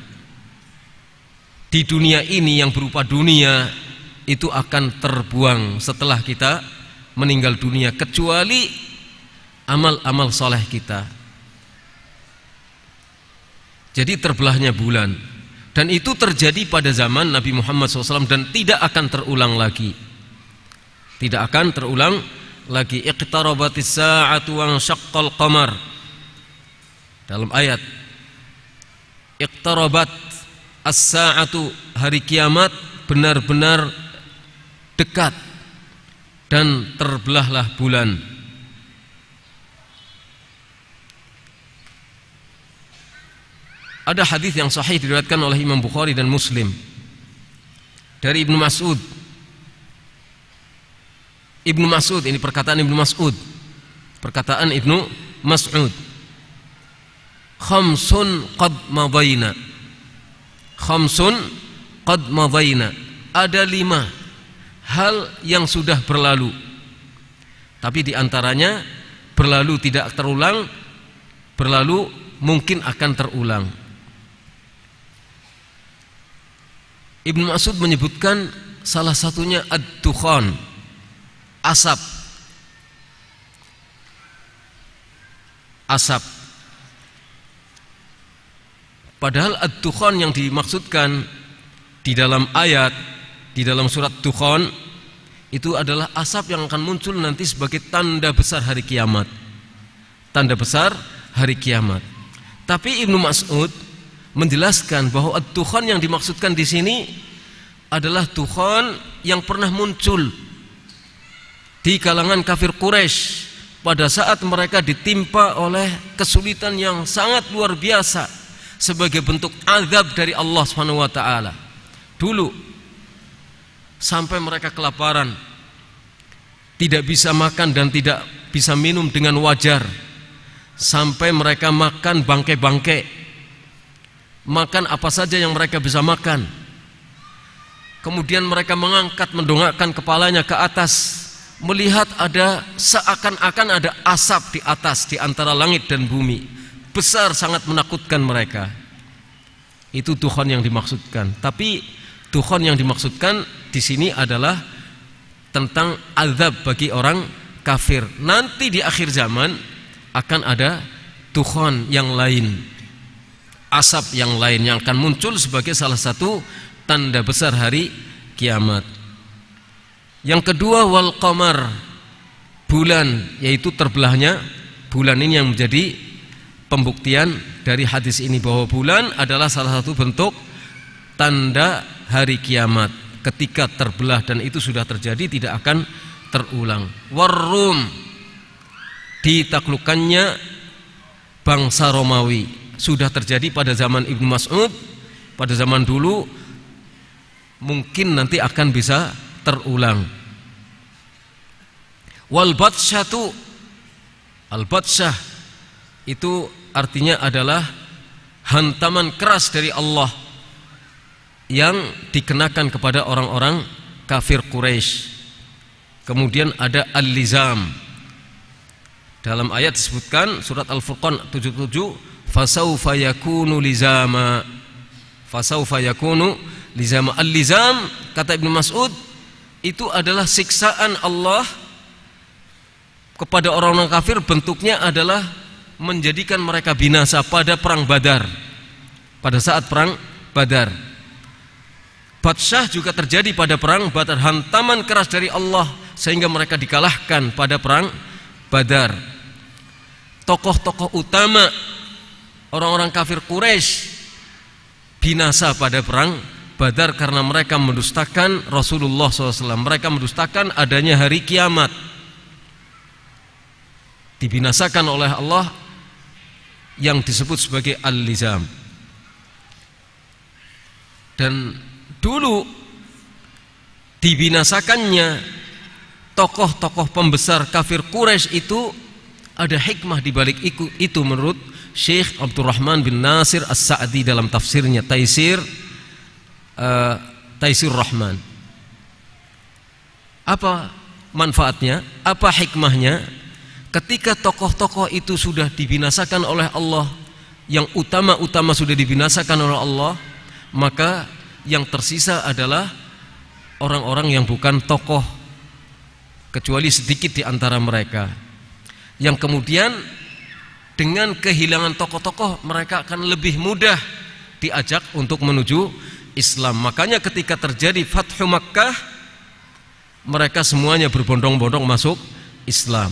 di dunia ini yang berupa dunia itu akan terbuang setelah kita meninggal dunia kecuali amal-amal soleh kita. Jadi terbelahnya bulan, dan itu terjadi pada zaman Nabi Muhammad SAW dan tidak akan terulang lagi. Tidak akan terulang lagi. Iqtarabatis sa'atu wa syaqqal qamar. Dalam ayat Iqtarabat as-sa'atu hari kiamat benar-benar dekat dan terbelahlah bulan. Ada hadis yang sahih diriwayatkan oleh Imam Bukhari dan Muslim dari Ibnu Mas'ud. Ibnu Mas'ud ini perkataan Ibnu Mas'ud. Perkataan Ibnu Mas'ud. Khamsun qad madaina. Khamsun qad madaina. Ada lima hal yang sudah berlalu. Tapi di antaranya berlalu tidak terulang, berlalu mungkin akan terulang. Ibnu Mas'ud menyebutkan salah satunya ad-dukhan, asap. Asap. Padahal ad-dukhan yang dimaksudkan di dalam ayat, di dalam surat Dukhan itu adalah asap yang akan muncul nanti sebagai tanda besar hari kiamat. Tanda besar hari kiamat. Tapi Ibnu Mas'ud menjelaskan bahwa Tuhan yang dimaksudkan di sini adalah Tuhan yang pernah muncul di kalangan kafir Quraisy pada saat mereka ditimpa oleh kesulitan yang sangat luar biasa sebagai bentuk azab dari Allah Subhanahu wa taala. Dulu sampai mereka kelaparan, tidak bisa makan dan tidak bisa minum dengan wajar, sampai mereka makan bangkai-bangkai makan apa saja yang mereka bisa makan. Kemudian mereka mengangkat mendongakkan kepalanya ke atas, melihat ada seakan-akan ada asap di atas di antara langit dan bumi. Besar sangat menakutkan mereka. Itu Tuhan yang dimaksudkan. Tapi Tuhan yang dimaksudkan di sini adalah tentang azab bagi orang kafir. Nanti di akhir zaman akan ada Tuhan yang lain asap yang lain yang akan muncul sebagai salah satu tanda besar hari kiamat. Yang kedua wal qamar bulan yaitu terbelahnya bulan ini yang menjadi pembuktian dari hadis ini bahwa bulan adalah salah satu bentuk tanda hari kiamat ketika terbelah dan itu sudah terjadi tidak akan terulang warum ditaklukannya bangsa Romawi sudah terjadi pada zaman Ibnu Mas'ud pada zaman dulu mungkin nanti akan bisa terulang wal batsyatu al batsyah itu artinya adalah hantaman keras dari Allah yang dikenakan kepada orang-orang kafir Quraisy. Kemudian ada al-lizam. Dalam ayat disebutkan surat Al-Furqan 77 fasaufa yakunu lizama fasaufa yakunu lizama al-lizam kata Ibnu Mas'ud itu adalah siksaan Allah kepada orang-orang kafir bentuknya adalah menjadikan mereka binasa pada perang Badar pada saat perang Badar Batsyah juga terjadi pada perang Badar hantaman keras dari Allah sehingga mereka dikalahkan pada perang Badar tokoh-tokoh utama orang-orang kafir Quraisy binasa pada perang Badar karena mereka mendustakan Rasulullah SAW. Mereka mendustakan adanya hari kiamat. Dibinasakan oleh Allah yang disebut sebagai al-lizam. Dan dulu dibinasakannya tokoh-tokoh pembesar kafir Quraisy itu ada hikmah di balik itu menurut Syekh Abdurrahman bin Nasir As-Sa'di dalam tafsirnya Taisir uh, Taisir Rahman. Apa manfaatnya? Apa hikmahnya? Ketika tokoh-tokoh itu sudah dibinasakan oleh Allah, yang utama-utama sudah dibinasakan oleh Allah, maka yang tersisa adalah orang-orang yang bukan tokoh kecuali sedikit di antara mereka. Yang kemudian dengan kehilangan tokoh-tokoh mereka akan lebih mudah diajak untuk menuju Islam. Makanya ketika terjadi Fathu Makkah mereka semuanya berbondong-bondong masuk Islam.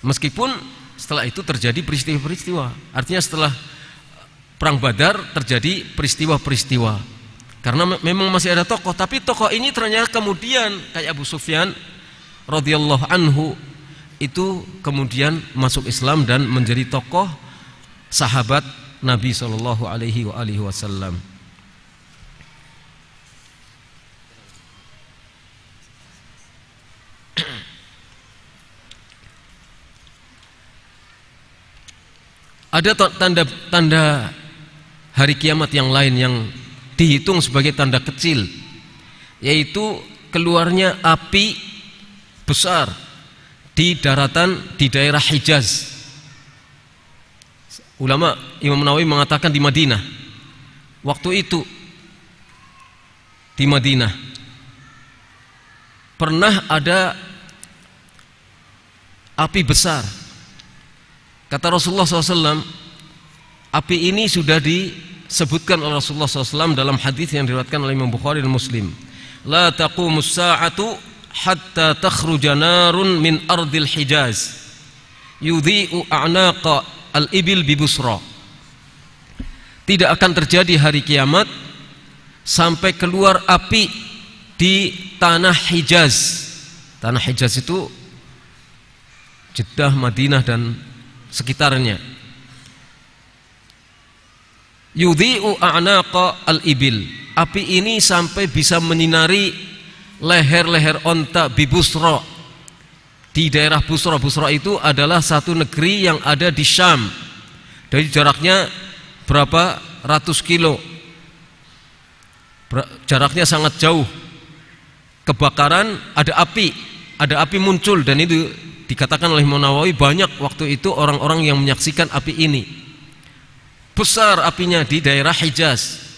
Meskipun setelah itu terjadi peristiwa-peristiwa. Artinya setelah eh, perang Badar terjadi peristiwa-peristiwa. Karena memang masih ada tokoh, tapi tokoh ini ternyata kemudian kayak Abu Sufyan radhiyallahu anhu itu kemudian masuk Islam dan menjadi tokoh sahabat Nabi Shallallahu Alaihi Wasallam. Ada tanda-tanda hari kiamat yang lain yang dihitung sebagai tanda kecil, yaitu keluarnya api besar di daratan di daerah Hijaz. Ulama Imam Nawawi mengatakan di Madinah. Waktu itu di Madinah pernah ada api besar. Kata Rasulullah SAW, api ini sudah disebutkan oleh Rasulullah SAW dalam hadis yang diriwayatkan oleh Imam Bukhari dan Muslim. La taqumus sa'atu hatta takhruja narun min ardil hijaz yudhi'u a'naqa al-ibil bibusra tidak akan terjadi hari kiamat sampai keluar api di tanah Hijaz tanah Hijaz itu Jeddah, Madinah dan sekitarnya yudhi'u a'naqa al-ibil api ini sampai bisa menyinari leher-leher onta bibusro di daerah Busra. Busra itu adalah satu negeri yang ada di Syam. Dari jaraknya berapa ratus kilo. jaraknya sangat jauh. Kebakaran ada api, ada api muncul dan itu dikatakan oleh Munawawi banyak waktu itu orang-orang yang menyaksikan api ini. Besar apinya di daerah Hijaz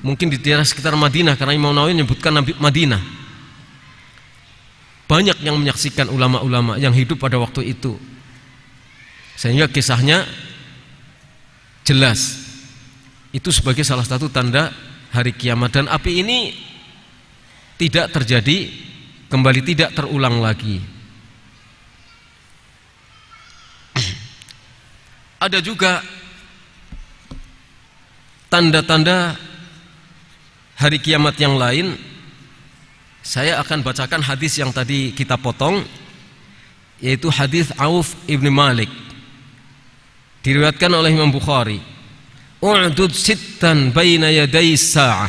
mungkin di daerah sekitar Madinah karena Imam Nawawi menyebutkan Nabi Madinah banyak yang menyaksikan ulama-ulama yang hidup pada waktu itu sehingga kisahnya jelas itu sebagai salah satu tanda hari kiamat dan api ini tidak terjadi kembali tidak terulang lagi ada juga tanda-tanda hari kiamat yang lain saya akan bacakan hadis yang tadi kita potong yaitu hadis Auf ibn Malik diriwayatkan oleh Imam Bukhari U'dud sittan baina yaday sa'ah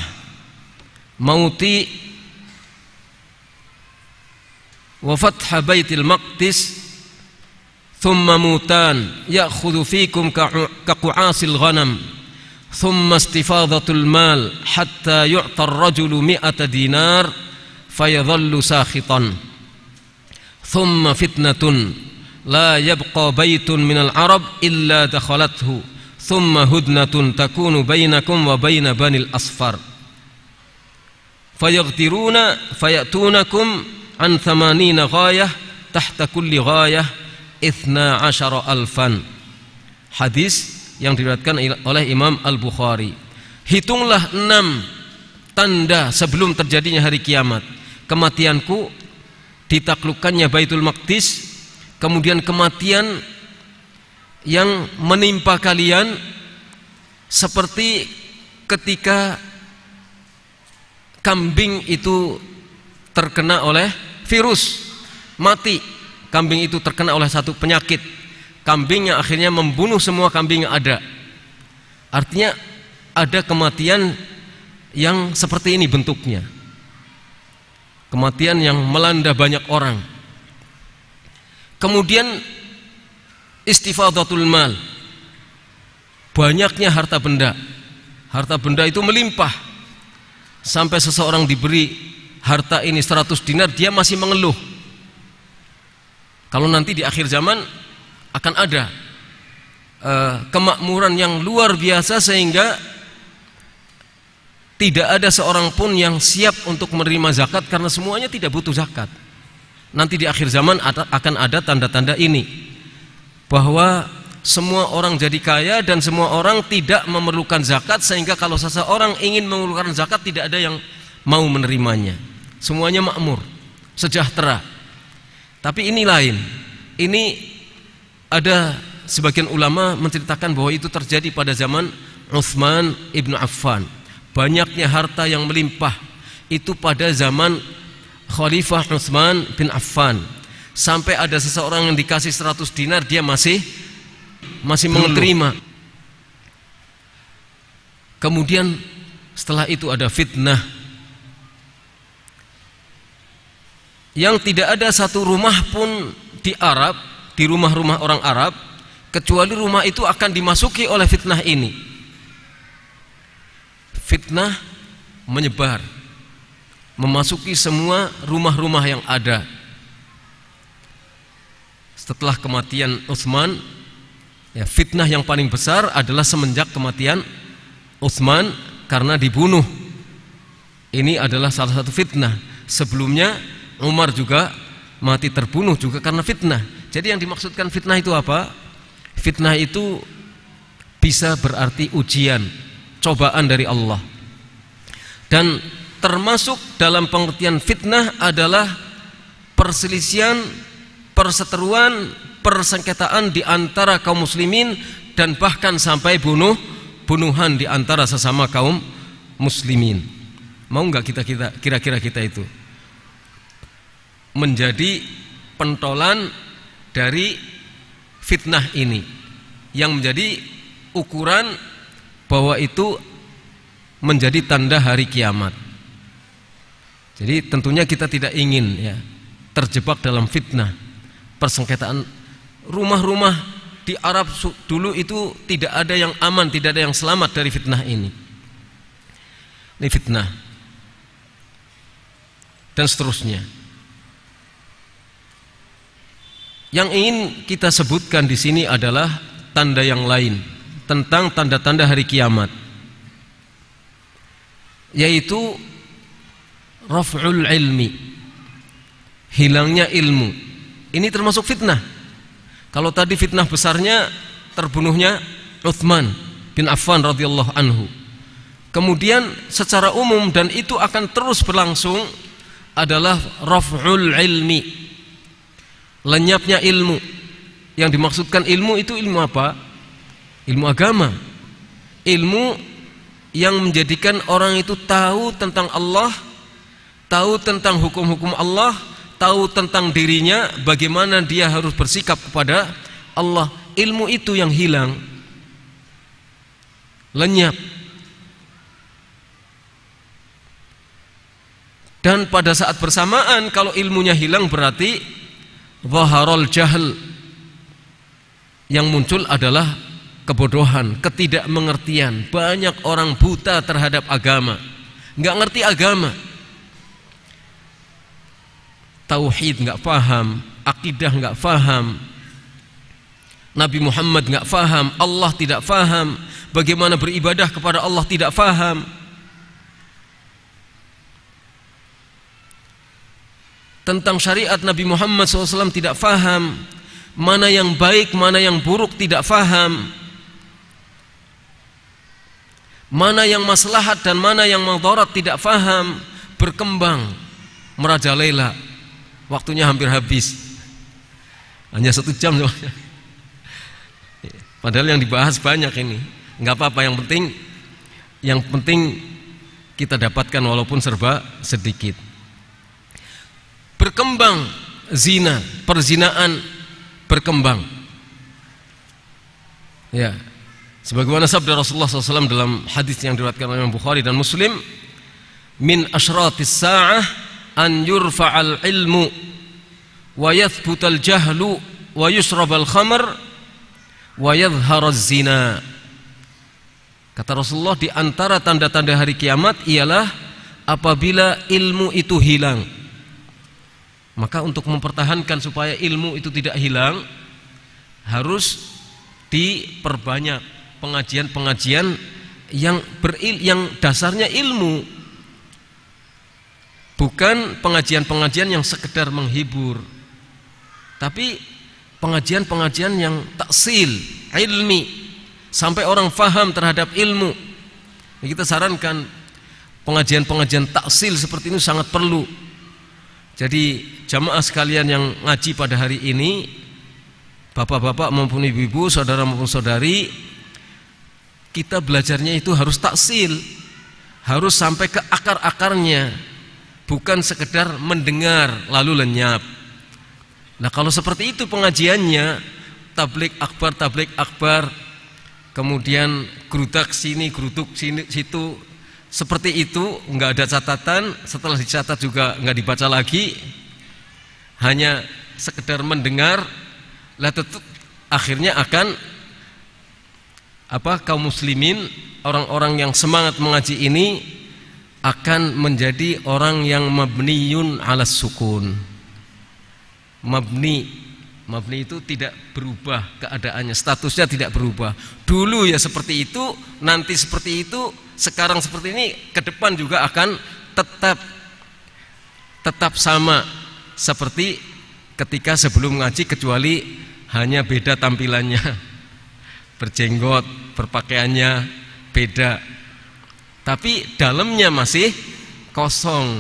mauti wa fatha baitil maqdis thumma mutan ya'khudhu fikum ka qu'asil ghanam ثم استفاضة المال حتى يعطى الرجل مئة دينار فيظل ساخطا ثم فتنة لا يبقى بيت من العرب إلا دخلته ثم هدنة تكون بينكم وبين بني الأصفر فيغدرون فيأتونكم عن ثمانين غاية تحت كل غاية اثنا عشر ألفا حديث yang diriwayatkan oleh Imam Al-Bukhari. Hitunglah enam tanda sebelum terjadinya hari kiamat. Kematianku, ditaklukkannya Baitul Maqdis, kemudian kematian yang menimpa kalian seperti ketika kambing itu terkena oleh virus mati kambing itu terkena oleh satu penyakit kambingnya akhirnya membunuh semua kambing yang ada artinya ada kematian yang seperti ini bentuknya kematian yang melanda banyak orang kemudian istifadatul mal banyaknya harta benda harta benda itu melimpah sampai seseorang diberi harta ini 100 dinar dia masih mengeluh kalau nanti di akhir zaman akan ada uh, kemakmuran yang luar biasa sehingga tidak ada seorang pun yang siap untuk menerima zakat karena semuanya tidak butuh zakat. Nanti di akhir zaman akan ada tanda-tanda ini bahwa semua orang jadi kaya dan semua orang tidak memerlukan zakat sehingga kalau seseorang ingin memerlukan zakat tidak ada yang mau menerimanya. Semuanya makmur, sejahtera. Tapi ini lain. Ini ada sebagian ulama menceritakan bahwa itu terjadi pada zaman Uthman ibnu Affan. Banyaknya harta yang melimpah itu pada zaman Khalifah Uthman bin Affan. Sampai ada seseorang yang dikasih 100 dinar dia masih masih menerima. Kemudian setelah itu ada fitnah yang tidak ada satu rumah pun di Arab di rumah-rumah orang Arab kecuali rumah itu akan dimasuki oleh fitnah ini fitnah menyebar memasuki semua rumah-rumah yang ada setelah kematian Utsman ya fitnah yang paling besar adalah semenjak kematian Utsman karena dibunuh ini adalah salah satu fitnah sebelumnya Umar juga mati terbunuh juga karena fitnah jadi yang dimaksudkan fitnah itu apa? Fitnah itu bisa berarti ujian, cobaan dari Allah. Dan termasuk dalam pengertian fitnah adalah perselisian, perseteruan, persengketaan di antara kaum muslimin dan bahkan sampai bunuh bunuhan di antara sesama kaum muslimin. Mau nggak kita kita kira-kira kita itu menjadi pentolan dari fitnah ini yang menjadi ukuran bahwa itu menjadi tanda hari kiamat. Jadi tentunya kita tidak ingin ya terjebak dalam fitnah persengketaan rumah-rumah di Arab dulu itu tidak ada yang aman, tidak ada yang selamat dari fitnah ini. Ini fitnah. Dan seterusnya. Yang ingin kita sebutkan di sini adalah tanda yang lain tentang tanda-tanda hari kiamat. Yaitu raf'ul ilmi. Hilangnya ilmu. Ini termasuk fitnah. Kalau tadi fitnah besarnya terbunuhnya Uthman bin Affan radhiyallahu anhu. Kemudian secara umum dan itu akan terus berlangsung adalah raf'ul ilmi lenyapnya ilmu. Yang dimaksudkan ilmu itu ilmu apa? Ilmu agama. Ilmu yang menjadikan orang itu tahu tentang Allah, tahu tentang hukum-hukum Allah, tahu tentang dirinya, bagaimana dia harus bersikap kepada Allah. Ilmu itu yang hilang. Lenyap. Dan pada saat bersamaan kalau ilmunya hilang berarti Waharol jahil yang muncul adalah kebodohan, ketidakmengertian. Banyak orang buta terhadap agama, nggak ngerti agama. Tauhid nggak faham, akidah nggak faham, Nabi Muhammad nggak faham, Allah tidak faham, bagaimana beribadah kepada Allah tidak faham, tentang syariat Nabi Muhammad SAW tidak faham mana yang baik, mana yang buruk tidak faham mana yang maslahat dan mana yang madarat tidak faham berkembang merajalela waktunya hampir habis hanya satu jam padahal yang dibahas banyak ini nggak apa-apa yang penting yang penting kita dapatkan walaupun serba sedikit berkembang zina, perzinaan berkembang. Ya. Sebagaimana sabda Rasulullah SAW dalam hadis yang diriwayatkan oleh Bukhari dan Muslim, min asyratis sa'ah an yurfa'al ilmu wa yathbutal jahlu wa yushrabal khamar wa yadhharaz zina. Kata Rasulullah di antara tanda-tanda hari kiamat ialah apabila ilmu itu hilang maka untuk mempertahankan supaya ilmu itu tidak hilang harus diperbanyak pengajian-pengajian yang beril yang dasarnya ilmu bukan pengajian-pengajian yang sekedar menghibur tapi pengajian-pengajian yang taksil ilmi sampai orang faham terhadap ilmu kita sarankan pengajian-pengajian taksil seperti ini sangat perlu jadi jamaah sekalian yang ngaji pada hari ini Bapak-bapak maupun ibu-ibu, saudara maupun saudari Kita belajarnya itu harus taksil Harus sampai ke akar-akarnya Bukan sekedar mendengar lalu lenyap Nah kalau seperti itu pengajiannya Tablik akbar, tablik akbar Kemudian gerudak sini, gerutuk sini, situ seperti itu nggak ada catatan setelah dicatat juga nggak dibaca lagi hanya sekedar mendengar lah tetap akhirnya akan apa kaum muslimin orang-orang yang semangat mengaji ini akan menjadi orang yang mabniyun alas sukun mabni Mabni itu tidak berubah keadaannya, statusnya tidak berubah. Dulu ya seperti itu, nanti seperti itu, sekarang seperti ini, ke depan juga akan tetap tetap sama seperti ketika sebelum ngaji kecuali hanya beda tampilannya. Berjenggot, berpakaiannya beda. Tapi dalamnya masih kosong.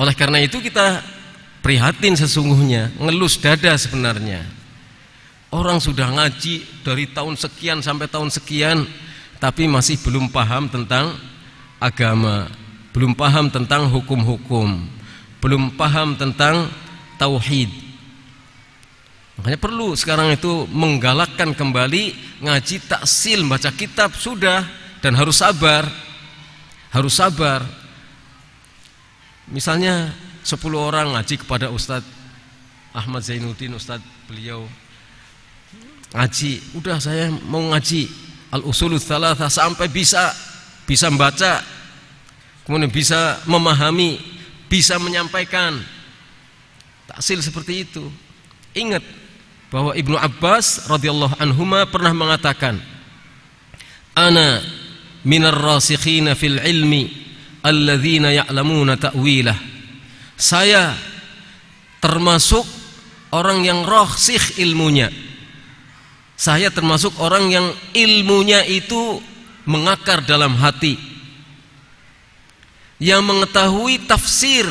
Oleh karena itu kita prihatin sesungguhnya, ngelus dada sebenarnya. Orang sudah ngaji dari tahun sekian sampai tahun sekian, tapi masih belum paham tentang agama, belum paham tentang hukum-hukum, belum paham tentang tauhid. Makanya perlu sekarang itu menggalakkan kembali ngaji taksil baca kitab sudah dan harus sabar. Harus sabar. Misalnya sepuluh orang ngaji kepada Ustadz Ahmad Zainuddin Ustadz beliau ngaji udah saya mau ngaji al usulul thalatha sampai bisa bisa membaca kemudian bisa memahami bisa menyampaikan taksil seperti itu ingat bahwa Ibnu Abbas radhiyallahu anhuma pernah mengatakan ana minar rasikhina fil ilmi alladzina ya'lamuna ta'wilah saya termasuk orang yang rohsih ilmunya saya termasuk orang yang ilmunya itu mengakar dalam hati yang mengetahui tafsir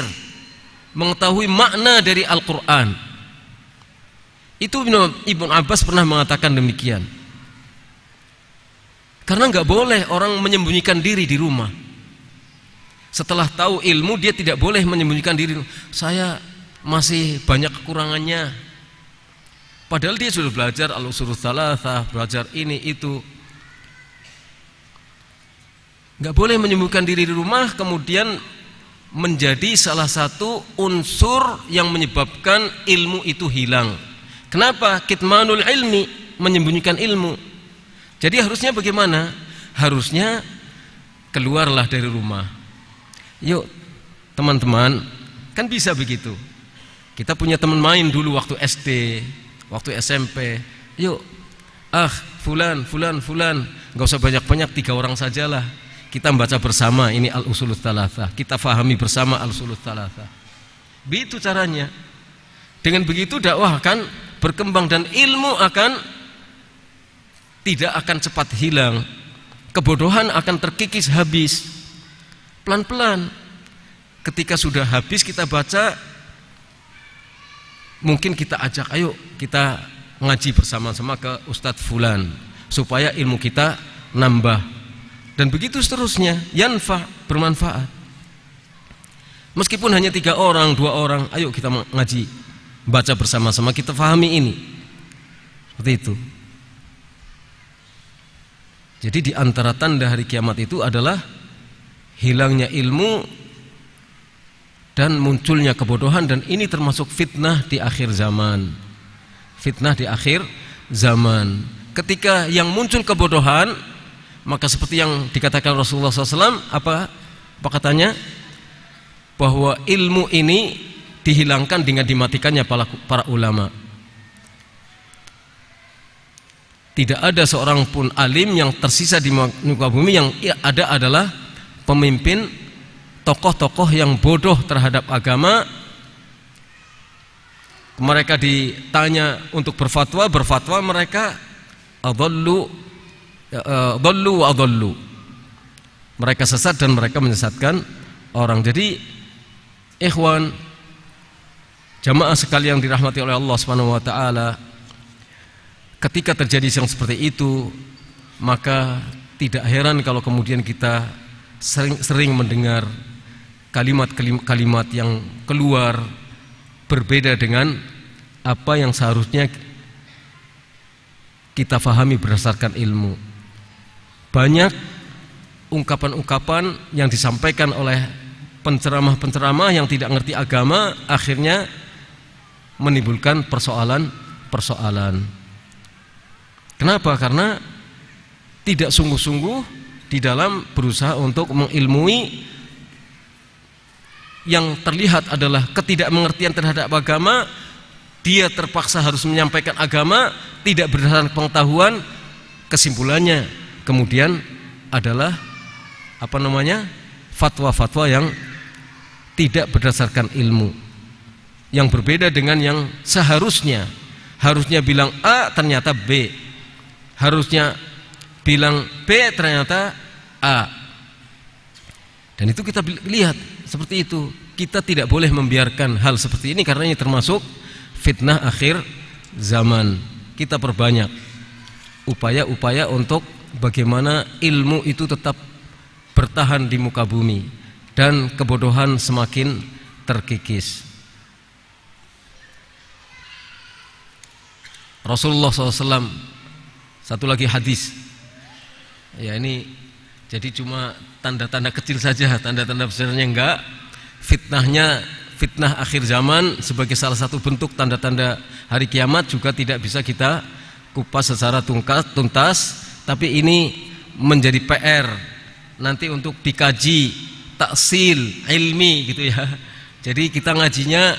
mengetahui makna dari Al-Quran itu Ibn Abbas pernah mengatakan demikian karena nggak boleh orang menyembunyikan diri di rumah setelah tahu ilmu dia tidak boleh menyembunyikan diri. Saya masih banyak kekurangannya. Padahal dia sudah belajar al-usul thalatha, belajar ini itu. Nggak boleh menyembunyikan diri di rumah kemudian menjadi salah satu unsur yang menyebabkan ilmu itu hilang. Kenapa? Kitmanul ilmi menyembunyikan ilmu. Jadi harusnya bagaimana? Harusnya keluarlah dari rumah Yuk teman-teman, kan bisa begitu. Kita punya teman main dulu waktu SD, waktu SMP. Yuk, ah fulan, fulan, fulan. Gak usah banyak-banyak, tiga orang sajalah. Kita baca bersama ini al-usulut talatha. Kita fahami bersama al-usulut talatha. Begitu caranya. Dengan begitu dakwah akan berkembang dan ilmu akan tidak akan cepat hilang. Kebodohan akan terkikis habis pelan-pelan. Ketika sudah habis kita baca, mungkin kita ajak, ayo kita ngaji bersama-sama ke Ustadz Fulan supaya ilmu kita nambah dan begitu seterusnya yanfa bermanfaat meskipun hanya tiga orang dua orang ayo kita ngaji baca bersama-sama kita fahami ini seperti itu jadi di antara tanda hari kiamat itu adalah hilangnya ilmu dan munculnya kebodohan dan ini termasuk fitnah di akhir zaman. Fitnah di akhir zaman. Ketika yang muncul kebodohan, maka seperti yang dikatakan Rasulullah SAW, apa, apa katanya? Bahwa ilmu ini dihilangkan dengan dimatikannya para, para ulama. Tidak ada seorang pun alim yang tersisa di muka bumi yang ada adalah pemimpin tokoh-tokoh yang bodoh terhadap agama mereka ditanya untuk berfatwa berfatwa mereka adallu ya, e, adallu wa mereka sesat dan mereka menyesatkan orang jadi ikhwan jamaah sekalian yang dirahmati oleh Allah Subhanahu wa taala ketika terjadi yang seperti itu maka tidak heran kalau kemudian kita sering-sering mendengar kalimat-kalimat yang keluar berbeda dengan apa yang seharusnya kita fahami berdasarkan ilmu. Banyak ungkapan-ungkapan yang disampaikan oleh penceramah-penceramah yang tidak ngerti agama akhirnya menimbulkan persoalan-persoalan. Kenapa? Karena tidak sungguh-sungguh di dalam berusaha untuk mengilmui yang terlihat adalah ketidakmengertian terhadap agama dia terpaksa harus menyampaikan agama tidak berdasarkan pengetahuan kesimpulannya kemudian adalah apa namanya fatwa-fatwa yang tidak berdasarkan ilmu yang berbeda dengan yang seharusnya harusnya bilang A ternyata B harusnya bilang B ternyata A. Dan itu kita lihat seperti itu. Kita tidak boleh membiarkan hal seperti ini karena ini termasuk fitnah akhir zaman. Kita perbanyak upaya-upaya untuk bagaimana ilmu itu tetap bertahan di muka bumi dan kebodohan semakin terkikis. Rasulullah SAW satu lagi hadis Ya ini jadi cuma tanda-tanda kecil saja, tanda-tanda besarnya enggak. Fitnahnya fitnah akhir zaman sebagai salah satu bentuk tanda-tanda hari kiamat juga tidak bisa kita kupas secara tungkas, tuntas tapi ini menjadi PR nanti untuk dikaji taksil ilmi gitu ya jadi kita ngajinya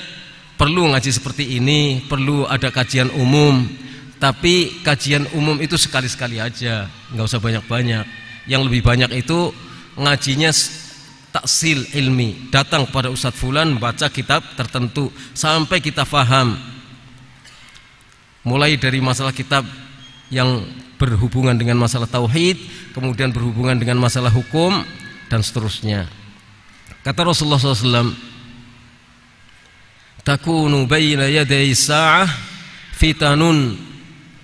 perlu ngaji seperti ini perlu ada kajian umum tapi kajian umum itu sekali-sekali aja, nggak usah banyak-banyak. Yang lebih banyak itu ngajinya taksil ilmi, datang pada Ustadz Fulan baca kitab tertentu sampai kita faham. Mulai dari masalah kitab yang berhubungan dengan masalah tauhid, kemudian berhubungan dengan masalah hukum dan seterusnya. Kata Rasulullah SAW, takunu bayna yaday sa'ah fitanun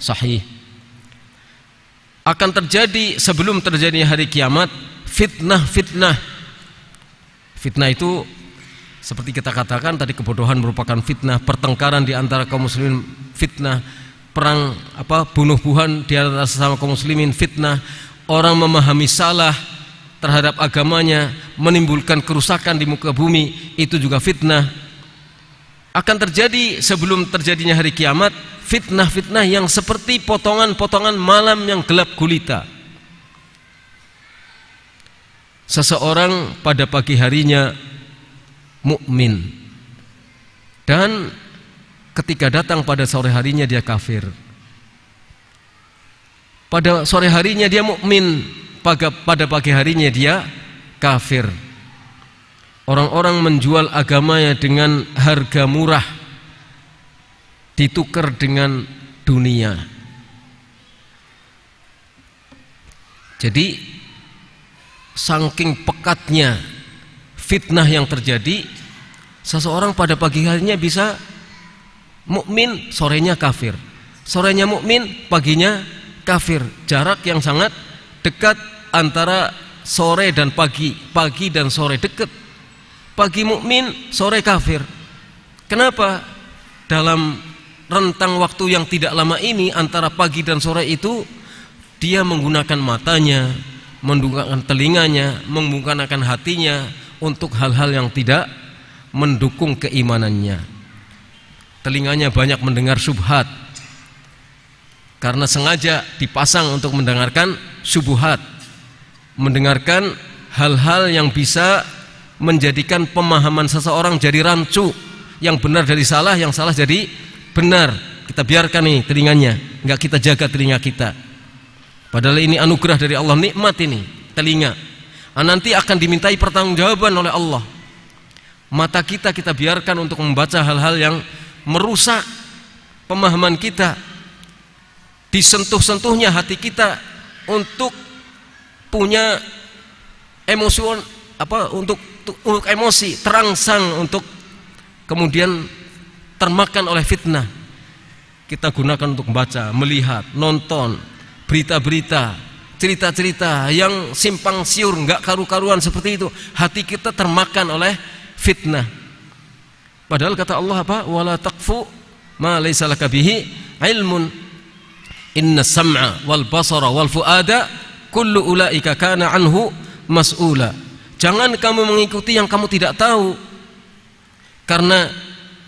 sahih akan terjadi sebelum terjadinya hari kiamat fitnah-fitnah fitnah itu seperti kita katakan tadi kebodohan merupakan fitnah pertengkaran di antara kaum muslimin fitnah perang apa bunuh buhan di antara sesama kaum muslimin fitnah orang memahami salah terhadap agamanya menimbulkan kerusakan di muka bumi itu juga fitnah akan terjadi sebelum terjadinya hari kiamat fitnah-fitnah yang seperti potongan-potongan malam yang gelap gulita seseorang pada pagi harinya mukmin dan ketika datang pada sore harinya dia kafir pada sore harinya dia mukmin pada pagi harinya dia kafir Orang-orang menjual agamanya dengan harga murah ditukar dengan dunia. Jadi saking pekatnya fitnah yang terjadi, seseorang pada pagi harinya bisa mukmin, sorenya kafir. Sorenya mukmin, paginya kafir. Jarak yang sangat dekat antara sore dan pagi, pagi dan sore dekat pagi mukmin, sore kafir. Kenapa? Dalam rentang waktu yang tidak lama ini antara pagi dan sore itu dia menggunakan matanya, menggunakan telinganya, menggunakan hatinya untuk hal-hal yang tidak mendukung keimanannya. Telinganya banyak mendengar subhat karena sengaja dipasang untuk mendengarkan subuhat, mendengarkan hal-hal yang bisa menjadikan pemahaman seseorang jadi rancu yang benar dari salah yang salah jadi benar kita biarkan nih telinganya nggak kita jaga telinga kita padahal ini anugerah dari Allah nikmat ini telinga nah, nanti akan dimintai pertanggungjawaban oleh Allah mata kita kita biarkan untuk membaca hal-hal yang merusak pemahaman kita disentuh-sentuhnya hati kita untuk punya emosi apa untuk untuk uluk emosi, terangsang untuk kemudian termakan oleh fitnah. Kita gunakan untuk membaca, melihat, nonton berita-berita, cerita-cerita yang simpang siur, nggak karu-karuan seperti itu. Hati kita termakan oleh fitnah. Padahal kata Allah apa? Wala takfu ma laysa laka ilmun. Inna sam'a wal basara wal fuada kullu ulaika kana anhu mas'ula Jangan kamu mengikuti yang kamu tidak tahu. Karena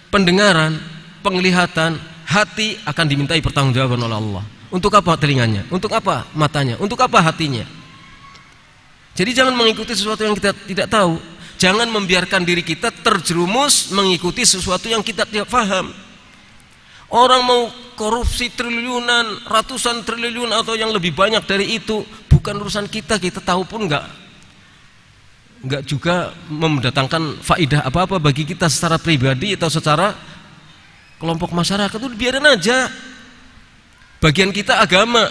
pendengaran, penglihatan, hati akan dimintai pertanggungjawaban oleh Allah. Untuk apa telinganya? Untuk apa matanya? Untuk apa hatinya? Jadi jangan mengikuti sesuatu yang kita tidak tahu. Jangan membiarkan diri kita terjerumus mengikuti sesuatu yang kita tidak paham. Orang mau korupsi triliunan, ratusan triliun atau yang lebih banyak dari itu bukan urusan kita, kita tahu pun enggak nggak juga mendatangkan faidah apa-apa bagi kita secara pribadi atau secara kelompok masyarakat itu biarin aja bagian kita agama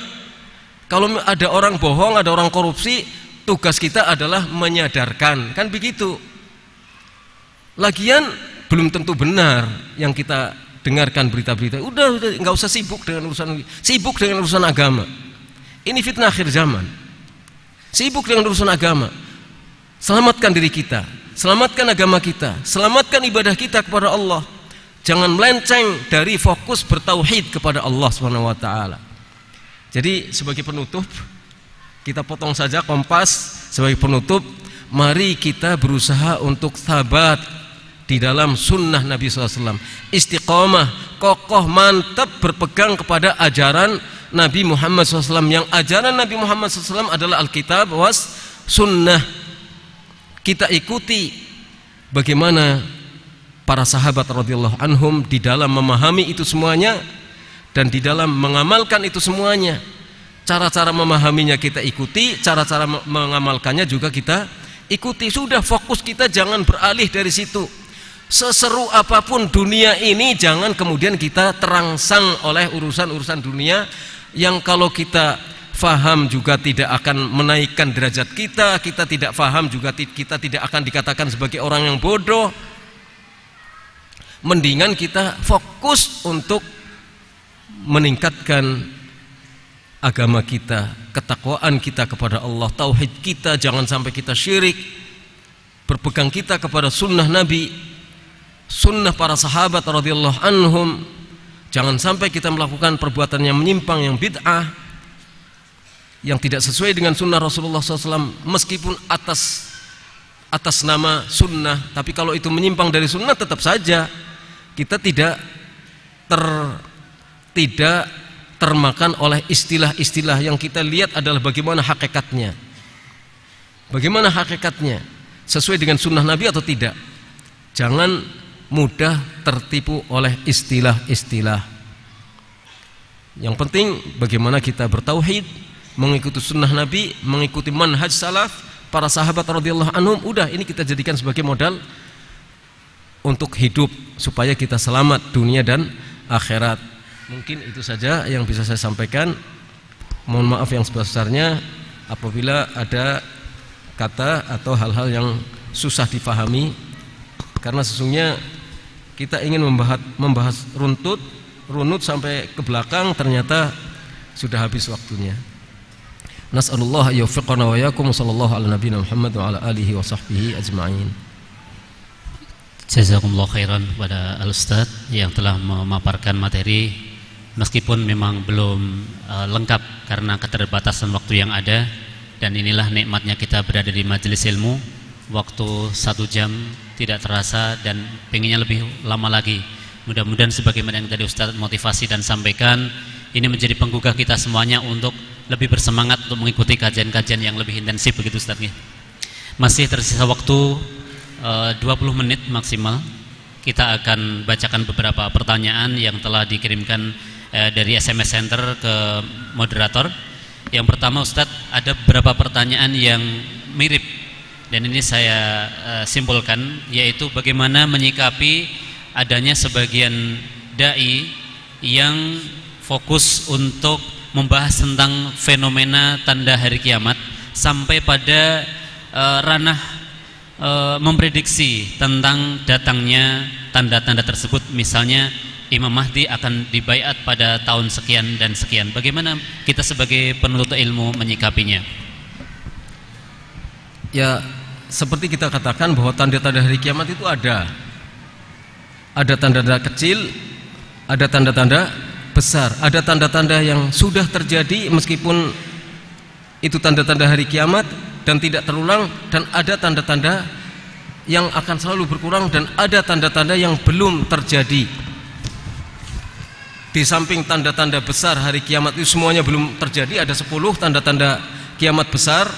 kalau ada orang bohong ada orang korupsi tugas kita adalah menyadarkan kan begitu lagian belum tentu benar yang kita dengarkan berita-berita udah udah nggak usah sibuk dengan urusan sibuk dengan urusan agama ini fitnah akhir zaman sibuk dengan urusan agama Selamatkan diri kita, selamatkan agama kita, selamatkan ibadah kita kepada Allah. Jangan melenceng dari fokus bertauhid kepada Allah Subhanahu taala. Jadi sebagai penutup kita potong saja kompas sebagai penutup mari kita berusaha untuk sabat di dalam sunnah Nabi SAW istiqomah kokoh mantap berpegang kepada ajaran Nabi Muhammad SAW yang ajaran Nabi Muhammad SAW adalah Alkitab was sunnah kita ikuti bagaimana para sahabat radhiyallahu anhum di dalam memahami itu semuanya dan di dalam mengamalkan itu semuanya cara-cara memahaminya kita ikuti cara-cara mengamalkannya juga kita ikuti sudah fokus kita jangan beralih dari situ seseru apapun dunia ini jangan kemudian kita terangsang oleh urusan-urusan dunia yang kalau kita faham juga tidak akan menaikkan derajat kita, kita tidak faham juga kita tidak akan dikatakan sebagai orang yang bodoh. Mendingan kita fokus untuk meningkatkan agama kita, ketakwaan kita kepada Allah, tauhid kita, jangan sampai kita syirik. Berpegang kita kepada sunnah Nabi, sunnah para sahabat radhiyallahu anhum. Jangan sampai kita melakukan perbuatan yang menyimpang, yang bid'ah yang tidak sesuai dengan sunnah Rasulullah SAW meskipun atas atas nama sunnah tapi kalau itu menyimpang dari sunnah tetap saja kita tidak ter tidak termakan oleh istilah-istilah yang kita lihat adalah bagaimana hakikatnya bagaimana hakikatnya sesuai dengan sunnah Nabi atau tidak jangan mudah tertipu oleh istilah-istilah yang penting bagaimana kita bertauhid mengikuti sunnah Nabi, mengikuti manhaj salaf, para sahabat radhiyallahu anhum, udah ini kita jadikan sebagai modal untuk hidup supaya kita selamat dunia dan akhirat. Mungkin itu saja yang bisa saya sampaikan. Mohon maaf yang sebesarnya apabila ada kata atau hal-hal yang susah difahami karena sesungguhnya kita ingin membahas, membahas runtut runut sampai ke belakang ternyata sudah habis waktunya. Nas'alullah ayufiqana wa yakum sallallahu ala nabina Muhammad wa ala alihi wa sahbihi ajma'in. Jazakumullah khairan kepada Al-Ustaz yang telah memaparkan materi meskipun memang belum uh, lengkap karena keterbatasan waktu yang ada dan inilah nikmatnya kita berada di majelis ilmu waktu satu jam tidak terasa dan pengennya lebih lama lagi mudah-mudahan sebagaimana yang tadi Ustaz motivasi dan sampaikan ini menjadi penggugah kita semuanya untuk lebih bersemangat untuk mengikuti kajian-kajian yang lebih intensif begitu Ustaz ya. Masih tersisa waktu e, eh, 20 menit maksimal. Kita akan bacakan beberapa pertanyaan yang telah dikirimkan e, dari SMS Center ke moderator. Yang pertama Ustadz, ada beberapa pertanyaan yang mirip dan ini saya e, simpulkan yaitu bagaimana menyikapi adanya sebagian dai yang fokus untuk membahas tentang fenomena tanda hari kiamat sampai pada uh, ranah uh, memprediksi tentang datangnya tanda-tanda tersebut misalnya Imam Mahdi akan dibaiat pada tahun sekian dan sekian. Bagaimana kita sebagai penuntut ilmu menyikapinya? Ya, seperti kita katakan bahwa tanda-tanda hari kiamat itu ada. Ada tanda-tanda kecil, ada tanda-tanda besar. Ada tanda-tanda yang sudah terjadi meskipun itu tanda-tanda hari kiamat dan tidak terulang dan ada tanda-tanda yang akan selalu berkurang dan ada tanda-tanda yang belum terjadi. Di samping tanda-tanda besar hari kiamat itu semuanya belum terjadi, ada 10 tanda-tanda kiamat besar,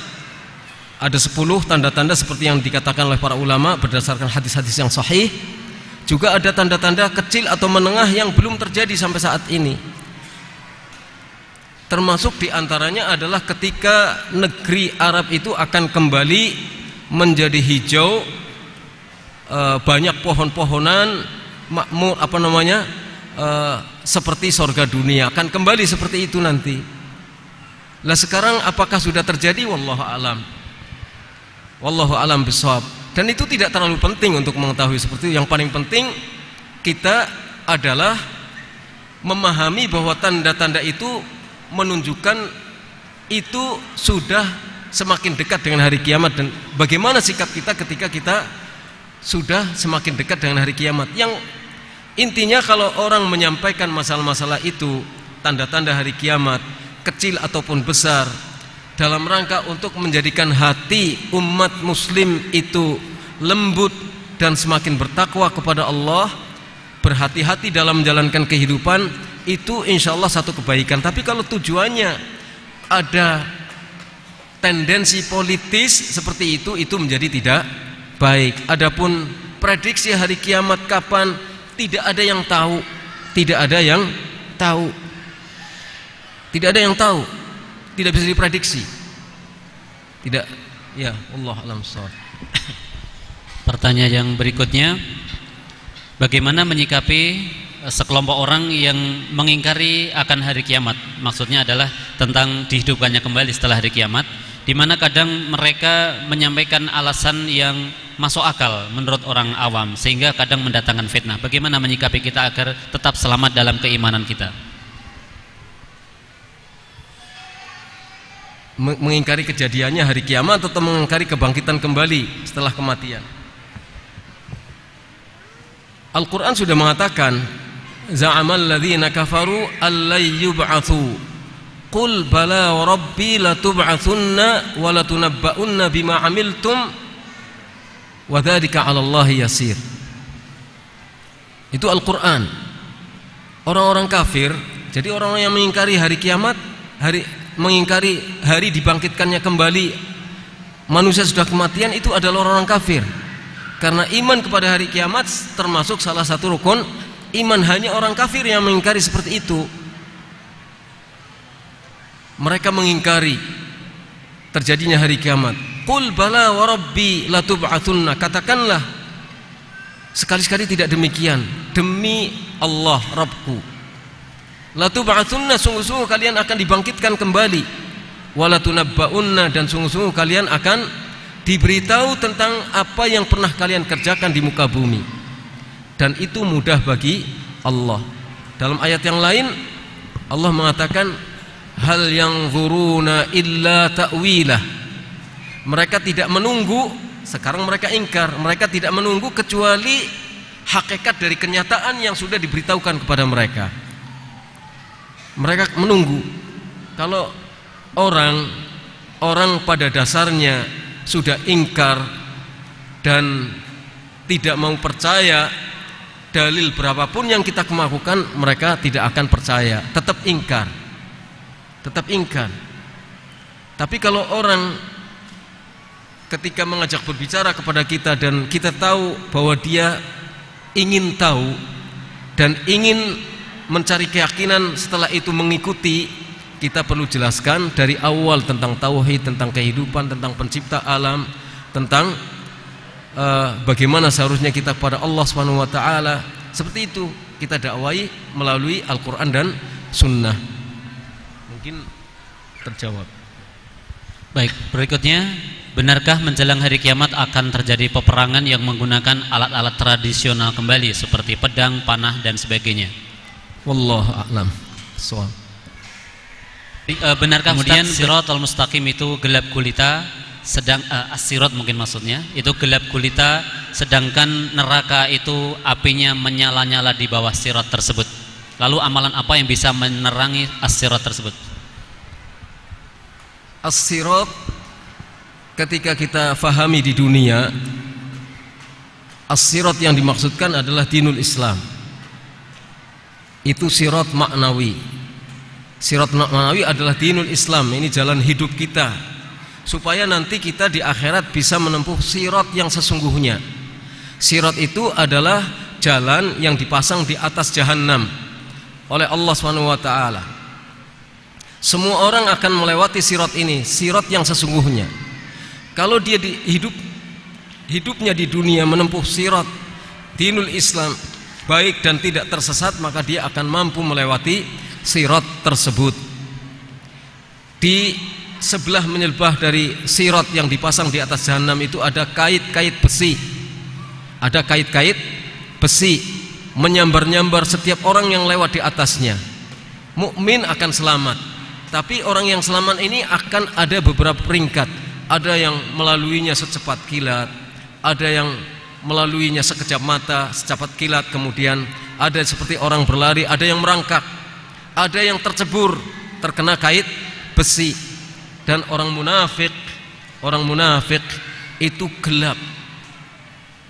ada 10 tanda-tanda seperti yang dikatakan oleh para ulama berdasarkan hadis-hadis yang sahih juga ada tanda-tanda kecil atau menengah yang belum terjadi sampai saat ini. Termasuk diantaranya adalah ketika negeri Arab itu akan kembali menjadi hijau, e, banyak pohon-pohonan, makmur apa namanya e, seperti sorga dunia akan kembali seperti itu nanti. Lah sekarang apakah sudah terjadi? Wallahu alam. Wallahu alam besok. Dan itu tidak terlalu penting untuk mengetahui seperti itu. Yang paling penting kita adalah memahami bahwa tanda-tanda itu menunjukkan itu sudah semakin dekat dengan hari kiamat dan bagaimana sikap kita ketika kita sudah semakin dekat dengan hari kiamat. Yang intinya kalau orang menyampaikan masalah-masalah itu, tanda-tanda hari kiamat, kecil ataupun besar, dalam rangka untuk menjadikan hati umat muslim itu lembut dan semakin bertakwa kepada Allah berhati-hati dalam menjalankan kehidupan itu insya Allah satu kebaikan tapi kalau tujuannya ada tendensi politis seperti itu itu menjadi tidak baik adapun prediksi hari kiamat kapan tidak ada yang tahu tidak ada yang tahu tidak ada yang tahu tidak bisa diprediksi. Tidak ya Allah alam Pertanyaan yang berikutnya bagaimana menyikapi eh, sekelompok orang yang mengingkari akan hari kiamat. Maksudnya adalah tentang dihidupkannya kembali setelah hari kiamat, di mana kadang mereka menyampaikan alasan yang masuk akal menurut orang awam sehingga kadang mendatangkan fitnah. Bagaimana menyikapi kita agar tetap selamat dalam keimanan kita? mengingkari kejadiannya hari kiamat atau mengingkari kebangkitan kembali setelah kematian. Al-Qur'an sudah mengatakan za'amal ladzina kafaru allay yub'atsu qul bala rabbi latub'atsunna wa latunabba'unna bima 'amiltum wa dzalika 'ala Allah yasir itu Al-Qur'an orang-orang kafir jadi orang-orang yang mengingkari hari kiamat hari mengingkari hari dibangkitkannya kembali manusia sudah kematian itu adalah orang-orang kafir karena iman kepada hari kiamat termasuk salah satu rukun iman hanya orang kafir yang mengingkari seperti itu mereka mengingkari terjadinya hari kiamat Qul bala wa rabbi katakanlah sekali-sekali tidak demikian demi Allah Rabbku Latu ba'atsunna sungguh-sungguh kalian akan dibangkitkan kembali. Walatunabbaunna dan sungguh-sungguh kalian akan diberitahu tentang apa yang pernah kalian kerjakan di muka bumi. Dan itu mudah bagi Allah. Dalam ayat yang lain Allah mengatakan hal yang zuruna illa ta'wilah. Mereka tidak menunggu, sekarang mereka ingkar. Mereka tidak menunggu kecuali hakikat dari kenyataan yang sudah diberitahukan kepada mereka mereka menunggu kalau orang orang pada dasarnya sudah ingkar dan tidak mau percaya dalil berapapun yang kita kemakukan mereka tidak akan percaya tetap ingkar tetap ingkar tapi kalau orang ketika mengajak berbicara kepada kita dan kita tahu bahwa dia ingin tahu dan ingin mencari keyakinan setelah itu mengikuti kita perlu jelaskan dari awal tentang tauhid, tentang kehidupan, tentang pencipta alam, tentang uh, bagaimana seharusnya kita pada Allah Subhanahu wa taala. Seperti itu kita dakwai melalui Al-Qur'an dan sunnah. Mungkin terjawab. Baik, berikutnya Benarkah menjelang hari kiamat akan terjadi peperangan yang menggunakan alat-alat tradisional kembali seperti pedang, panah, dan sebagainya? Wallahu a'lam. Soal. Eh, benarkah kemudian al Mustaqim itu gelap gulita sedang uh, eh, asirat mungkin maksudnya itu gelap gulita sedangkan neraka itu apinya menyala-nyala di bawah sirat tersebut. Lalu amalan apa yang bisa menerangi asirat tersebut? Asirat ketika kita fahami di dunia asirat yang dimaksudkan adalah dinul Islam itu sirat maknawi sirat maknawi adalah dinul Islam ini jalan hidup kita supaya nanti kita di akhirat bisa menempuh sirat yang sesungguhnya sirat itu adalah jalan yang dipasang di atas jahanam oleh Allah Swt. semua orang akan melewati sirat ini sirat yang sesungguhnya kalau dia di hidup hidupnya di dunia menempuh sirat dinul Islam baik dan tidak tersesat maka dia akan mampu melewati sirat tersebut di sebelah menyelbah dari sirat yang dipasang di atas jahanam itu ada kait-kait besi ada kait-kait besi menyambar-nyambar setiap orang yang lewat di atasnya mukmin akan selamat tapi orang yang selamat ini akan ada beberapa peringkat ada yang melaluinya secepat kilat ada yang melaluinya sekejap mata, secepat kilat, kemudian ada seperti orang berlari, ada yang merangkak, ada yang tercebur, terkena kait besi. Dan orang munafik, orang munafik itu gelap.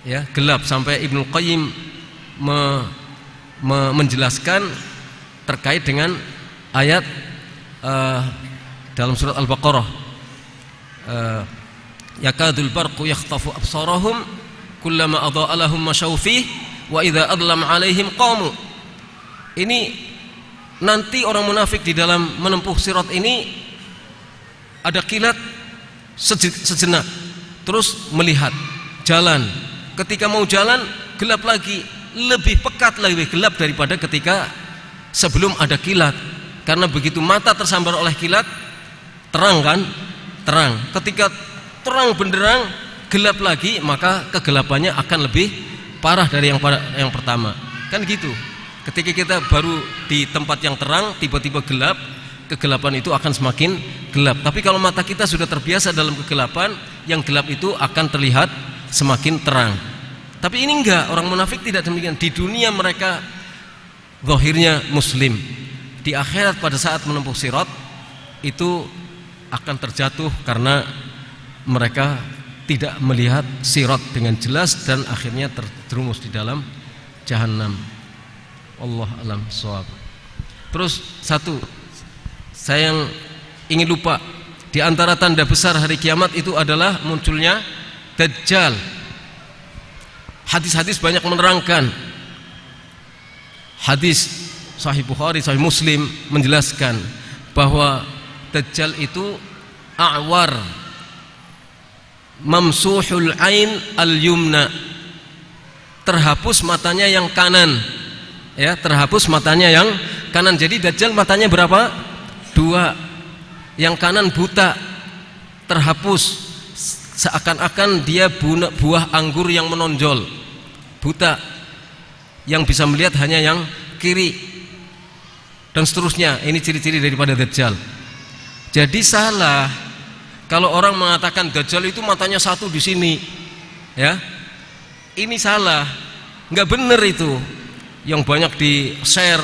Ya, gelap sampai Ibnu Qayyim me, me, menjelaskan terkait dengan ayat uh, dalam surat Al-Baqarah. Uh, Yakadul barqu yakhtafu absarahum kullama adha'a lahum masyaw wa idza adlam 'alaihim qamu ini nanti orang munafik di dalam menempuh sirat ini ada kilat sejenak terus melihat jalan ketika mau jalan gelap lagi lebih pekat lebih gelap daripada ketika sebelum ada kilat karena begitu mata tersambar oleh kilat terang kan terang ketika terang benderang gelap lagi maka kegelapannya akan lebih parah dari yang yang pertama kan gitu ketika kita baru di tempat yang terang tiba-tiba gelap kegelapan itu akan semakin gelap tapi kalau mata kita sudah terbiasa dalam kegelapan yang gelap itu akan terlihat semakin terang tapi ini enggak orang munafik tidak demikian di dunia mereka zahirnya muslim di akhirat pada saat menempuh sirat itu akan terjatuh karena mereka tidak melihat sirat dengan jelas dan akhirnya terjerumus di dalam jahanam. Allah alam soab. Terus satu, saya yang ingin lupa di antara tanda besar hari kiamat itu adalah munculnya Dajjal. Hadis-hadis banyak menerangkan. Hadis Sahih Bukhari, Sahih Muslim menjelaskan bahwa Dajjal itu awar mamsuhul ain al yumna terhapus matanya yang kanan ya terhapus matanya yang kanan jadi dajjal matanya berapa dua yang kanan buta terhapus seakan-akan dia buah anggur yang menonjol buta yang bisa melihat hanya yang kiri dan seterusnya ini ciri-ciri daripada dajjal jadi salah kalau orang mengatakan Dajjal itu matanya satu di sini, ya, ini salah, nggak bener itu. Yang banyak di share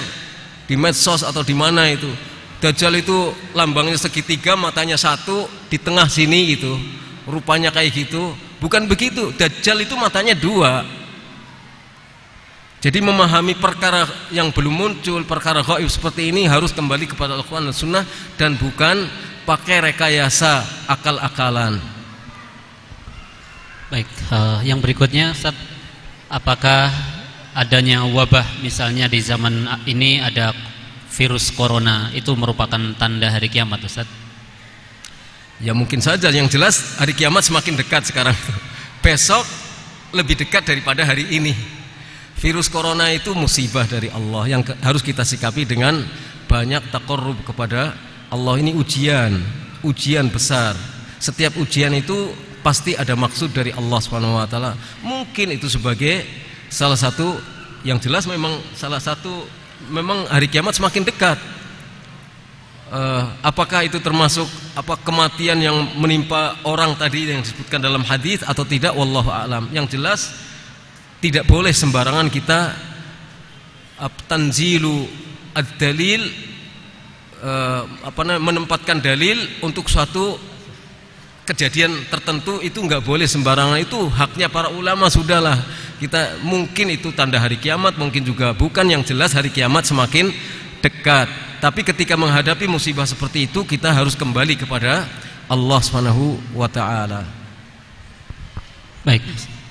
di medsos atau di mana itu, Dajjal itu lambangnya segitiga, matanya satu, di tengah sini itu, Rupanya kayak gitu. Bukan begitu. Dajjal itu matanya dua. Jadi memahami perkara yang belum muncul, perkara gaib seperti ini harus kembali kepada Al-Quran dan Sunnah dan bukan pakai rekayasa akal-akalan. Baik, uh, yang berikutnya Ustaz, apakah adanya wabah misalnya di zaman ini ada virus corona itu merupakan tanda hari kiamat Ustaz? Ya mungkin saja, yang jelas hari kiamat semakin dekat sekarang. Besok lebih dekat daripada hari ini. Virus corona itu musibah dari Allah yang harus kita sikapi dengan banyak takorub kepada Allah ini ujian, ujian besar. Setiap ujian itu pasti ada maksud dari Allah Subhanahu wa taala. Mungkin itu sebagai salah satu yang jelas memang salah satu memang hari kiamat semakin dekat. Uh, apakah itu termasuk apa kematian yang menimpa orang tadi yang disebutkan dalam hadis atau tidak wallahu alam. Yang jelas tidak boleh sembarangan kita tanzilu ad-dalil eh, apa namanya menempatkan dalil untuk suatu kejadian tertentu itu nggak boleh sembarangan itu haknya para ulama sudahlah kita mungkin itu tanda hari kiamat mungkin juga bukan yang jelas hari kiamat semakin dekat tapi ketika menghadapi musibah seperti itu kita harus kembali kepada Allah Subhanahu wa taala baik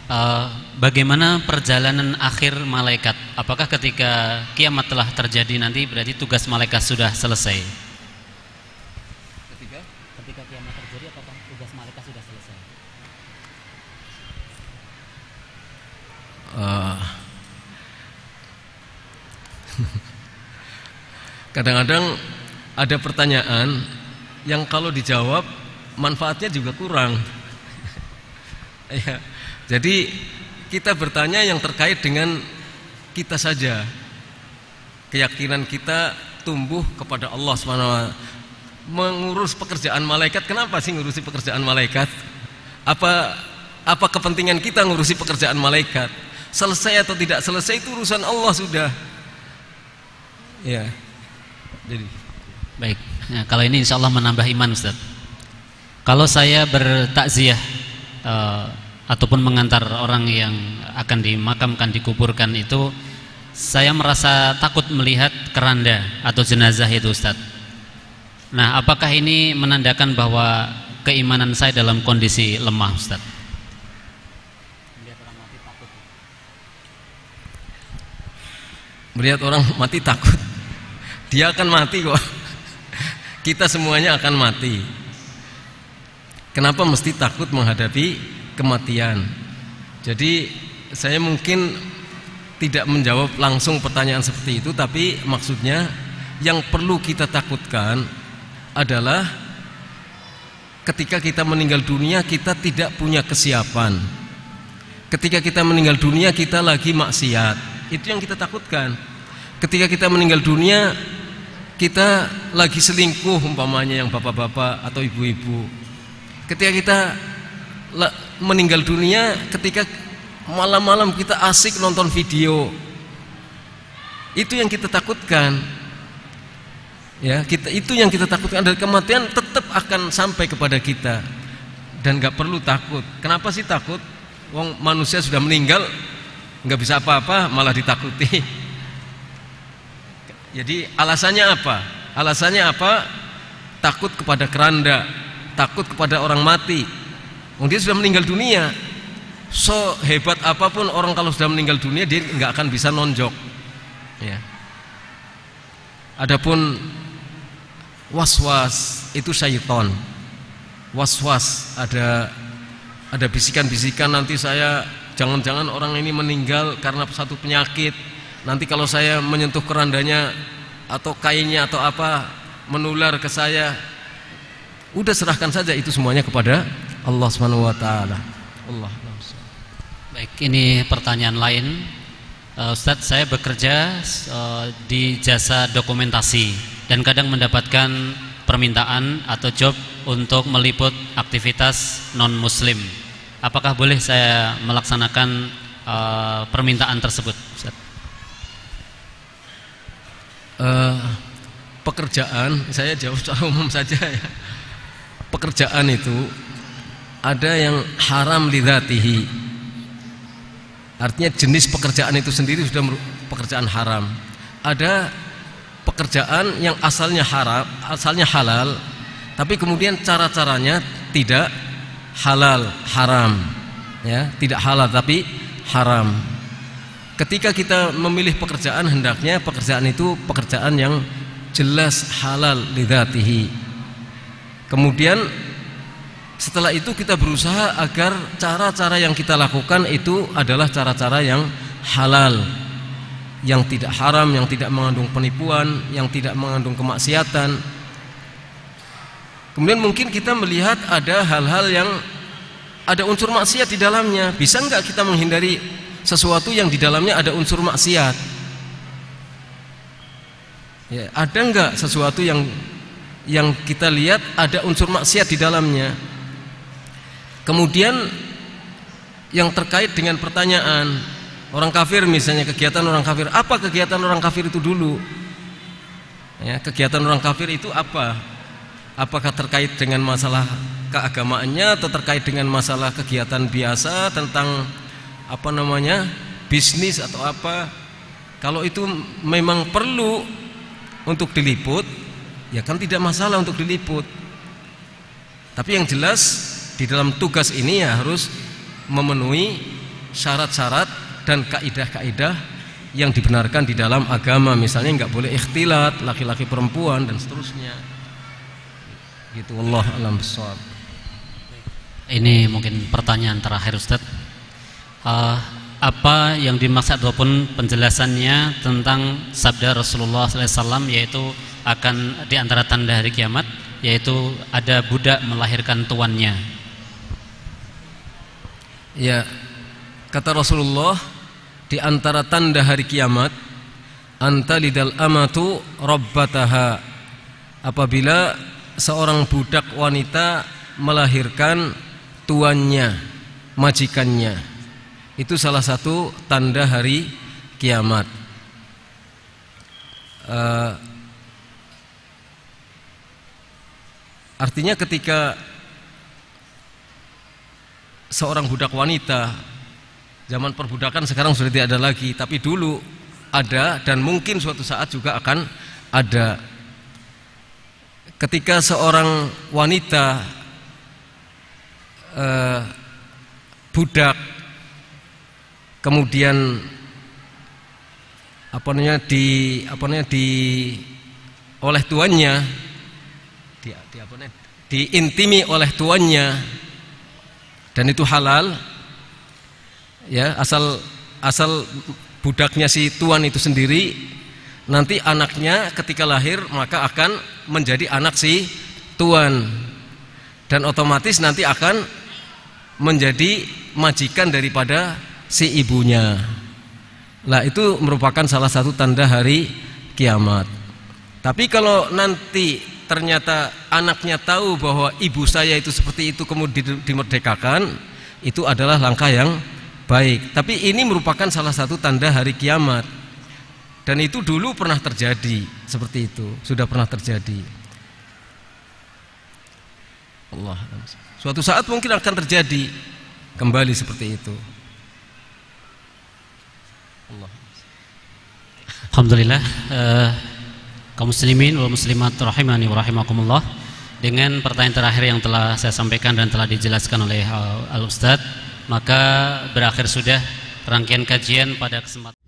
Eh, bagaimana perjalanan akhir malaikat? Apakah ketika kiamat telah terjadi nanti berarti tugas malaikat sudah selesai? Ketika ketika kiamat terjadi apakah tugas malaikat sudah selesai? Uh, Kadang-kadang ada pertanyaan yang kalau dijawab manfaatnya juga kurang. ya jadi kita bertanya yang terkait dengan kita saja. Keyakinan kita tumbuh kepada Allah SWT. Mengurus pekerjaan malaikat, kenapa sih ngurusi pekerjaan malaikat? Apa apa kepentingan kita ngurusi pekerjaan malaikat? Selesai atau tidak selesai itu urusan Allah sudah. Ya. Jadi baik. Nah, kalau ini insya Allah menambah iman Ustaz. Kalau saya bertakziah uh, ataupun mengantar orang yang akan dimakamkan dikuburkan itu saya merasa takut melihat keranda atau jenazah itu Ustaz. Nah, apakah ini menandakan bahwa keimanan saya dalam kondisi lemah Ustaz? Melihat orang mati takut. Dia akan mati kok. Kita semuanya akan mati. Kenapa mesti takut menghadapi kematian. Jadi saya mungkin tidak menjawab langsung pertanyaan seperti itu, tapi maksudnya yang perlu kita takutkan adalah ketika kita meninggal dunia kita tidak punya kesiapan. Ketika kita meninggal dunia kita lagi maksiat. Itu yang kita takutkan. Ketika kita meninggal dunia kita lagi selingkuh umpamanya yang bapak-bapak atau ibu-ibu. Ketika kita meninggal dunia ketika malam-malam kita asik nonton video itu yang kita takutkan ya kita itu yang kita takutkan dari kematian tetap akan sampai kepada kita dan nggak perlu takut kenapa sih takut wong manusia sudah meninggal nggak bisa apa-apa malah ditakuti jadi alasannya apa alasannya apa takut kepada keranda takut kepada orang mati dia sudah meninggal dunia so hebat apapun orang kalau sudah meninggal dunia dia nggak akan bisa nonjok ya adapun was -was itu syaiton was ada ada bisikan-bisikan nanti saya jangan-jangan orang ini meninggal karena satu penyakit nanti kalau saya menyentuh kerandanya atau kainnya atau apa menular ke saya udah serahkan saja itu semuanya kepada Allah Subhanahu wa taala. Allah. Baik, ini pertanyaan lain. Uh, eh, Ustadz, saya bekerja uh, di jasa dokumentasi dan kadang mendapatkan permintaan atau job untuk meliput aktivitas non-muslim. Apakah boleh saya melaksanakan uh, permintaan tersebut? Ustadz? Uh, pekerjaan, saya jawab secara umum saja ya. Pekerjaan itu ada yang haram lidatihi artinya jenis pekerjaan itu sendiri sudah pekerjaan haram ada pekerjaan yang asalnya haram asalnya halal tapi kemudian cara-caranya tidak halal haram ya tidak halal tapi haram ketika kita memilih pekerjaan hendaknya pekerjaan itu pekerjaan yang jelas halal lidatihi kemudian setelah itu kita berusaha agar cara-cara yang kita lakukan itu adalah cara-cara yang halal, yang tidak haram, yang tidak mengandung penipuan, yang tidak mengandung kemaksiatan. Kemudian mungkin kita melihat ada hal-hal yang ada unsur maksiat di dalamnya. Bisa nggak kita menghindari sesuatu yang di dalamnya ada unsur maksiat? Ya, ada nggak sesuatu yang yang kita lihat ada unsur maksiat di dalamnya? Kemudian yang terkait dengan pertanyaan orang kafir misalnya kegiatan orang kafir apa kegiatan orang kafir itu dulu ya, kegiatan orang kafir itu apa apakah terkait dengan masalah keagamaannya atau terkait dengan masalah kegiatan biasa tentang apa namanya bisnis atau apa kalau itu memang perlu untuk diliput ya kan tidak masalah untuk diliput tapi yang jelas di dalam tugas ini ya harus memenuhi syarat-syarat dan kaidah-kaidah yang dibenarkan di dalam agama misalnya nggak boleh ikhtilat laki-laki perempuan dan seterusnya gitu Allah alam besar ini mungkin pertanyaan terakhir Ustaz uh, apa yang dimaksud ataupun penjelasannya tentang sabda Rasulullah SAW yaitu akan diantara tanda hari kiamat yaitu ada budak melahirkan tuannya Ya, kata Rasulullah di antara tanda hari kiamat antalidal amatu robbataha apabila seorang budak wanita melahirkan tuannya, majikannya. Itu salah satu tanda hari kiamat. Uh, artinya ketika seorang budak wanita zaman perbudakan sekarang sudah tidak ada lagi tapi dulu ada dan mungkin suatu saat juga akan ada ketika seorang wanita eh, budak kemudian apa namanya di apa namanya di oleh tuannya di, di apa namanya diintimi oleh tuannya dan itu halal ya asal asal budaknya si tuan itu sendiri nanti anaknya ketika lahir maka akan menjadi anak si tuan dan otomatis nanti akan menjadi majikan daripada si ibunya lah itu merupakan salah satu tanda hari kiamat tapi kalau nanti ternyata anaknya tahu bahwa ibu saya itu seperti itu kemudian dimerdekakan itu adalah langkah yang baik tapi ini merupakan salah satu tanda hari kiamat dan itu dulu pernah terjadi seperti itu sudah pernah terjadi Allah suatu saat mungkin akan terjadi kembali seperti itu Alhamdulillah eh, kaum muslimin wal muslimat rahimani wa rahimakumullah. Dengan pertanyaan terakhir yang telah saya sampaikan dan telah dijelaskan oleh uh, Al Ustadz, maka berakhir sudah rangkaian kajian pada kesempatan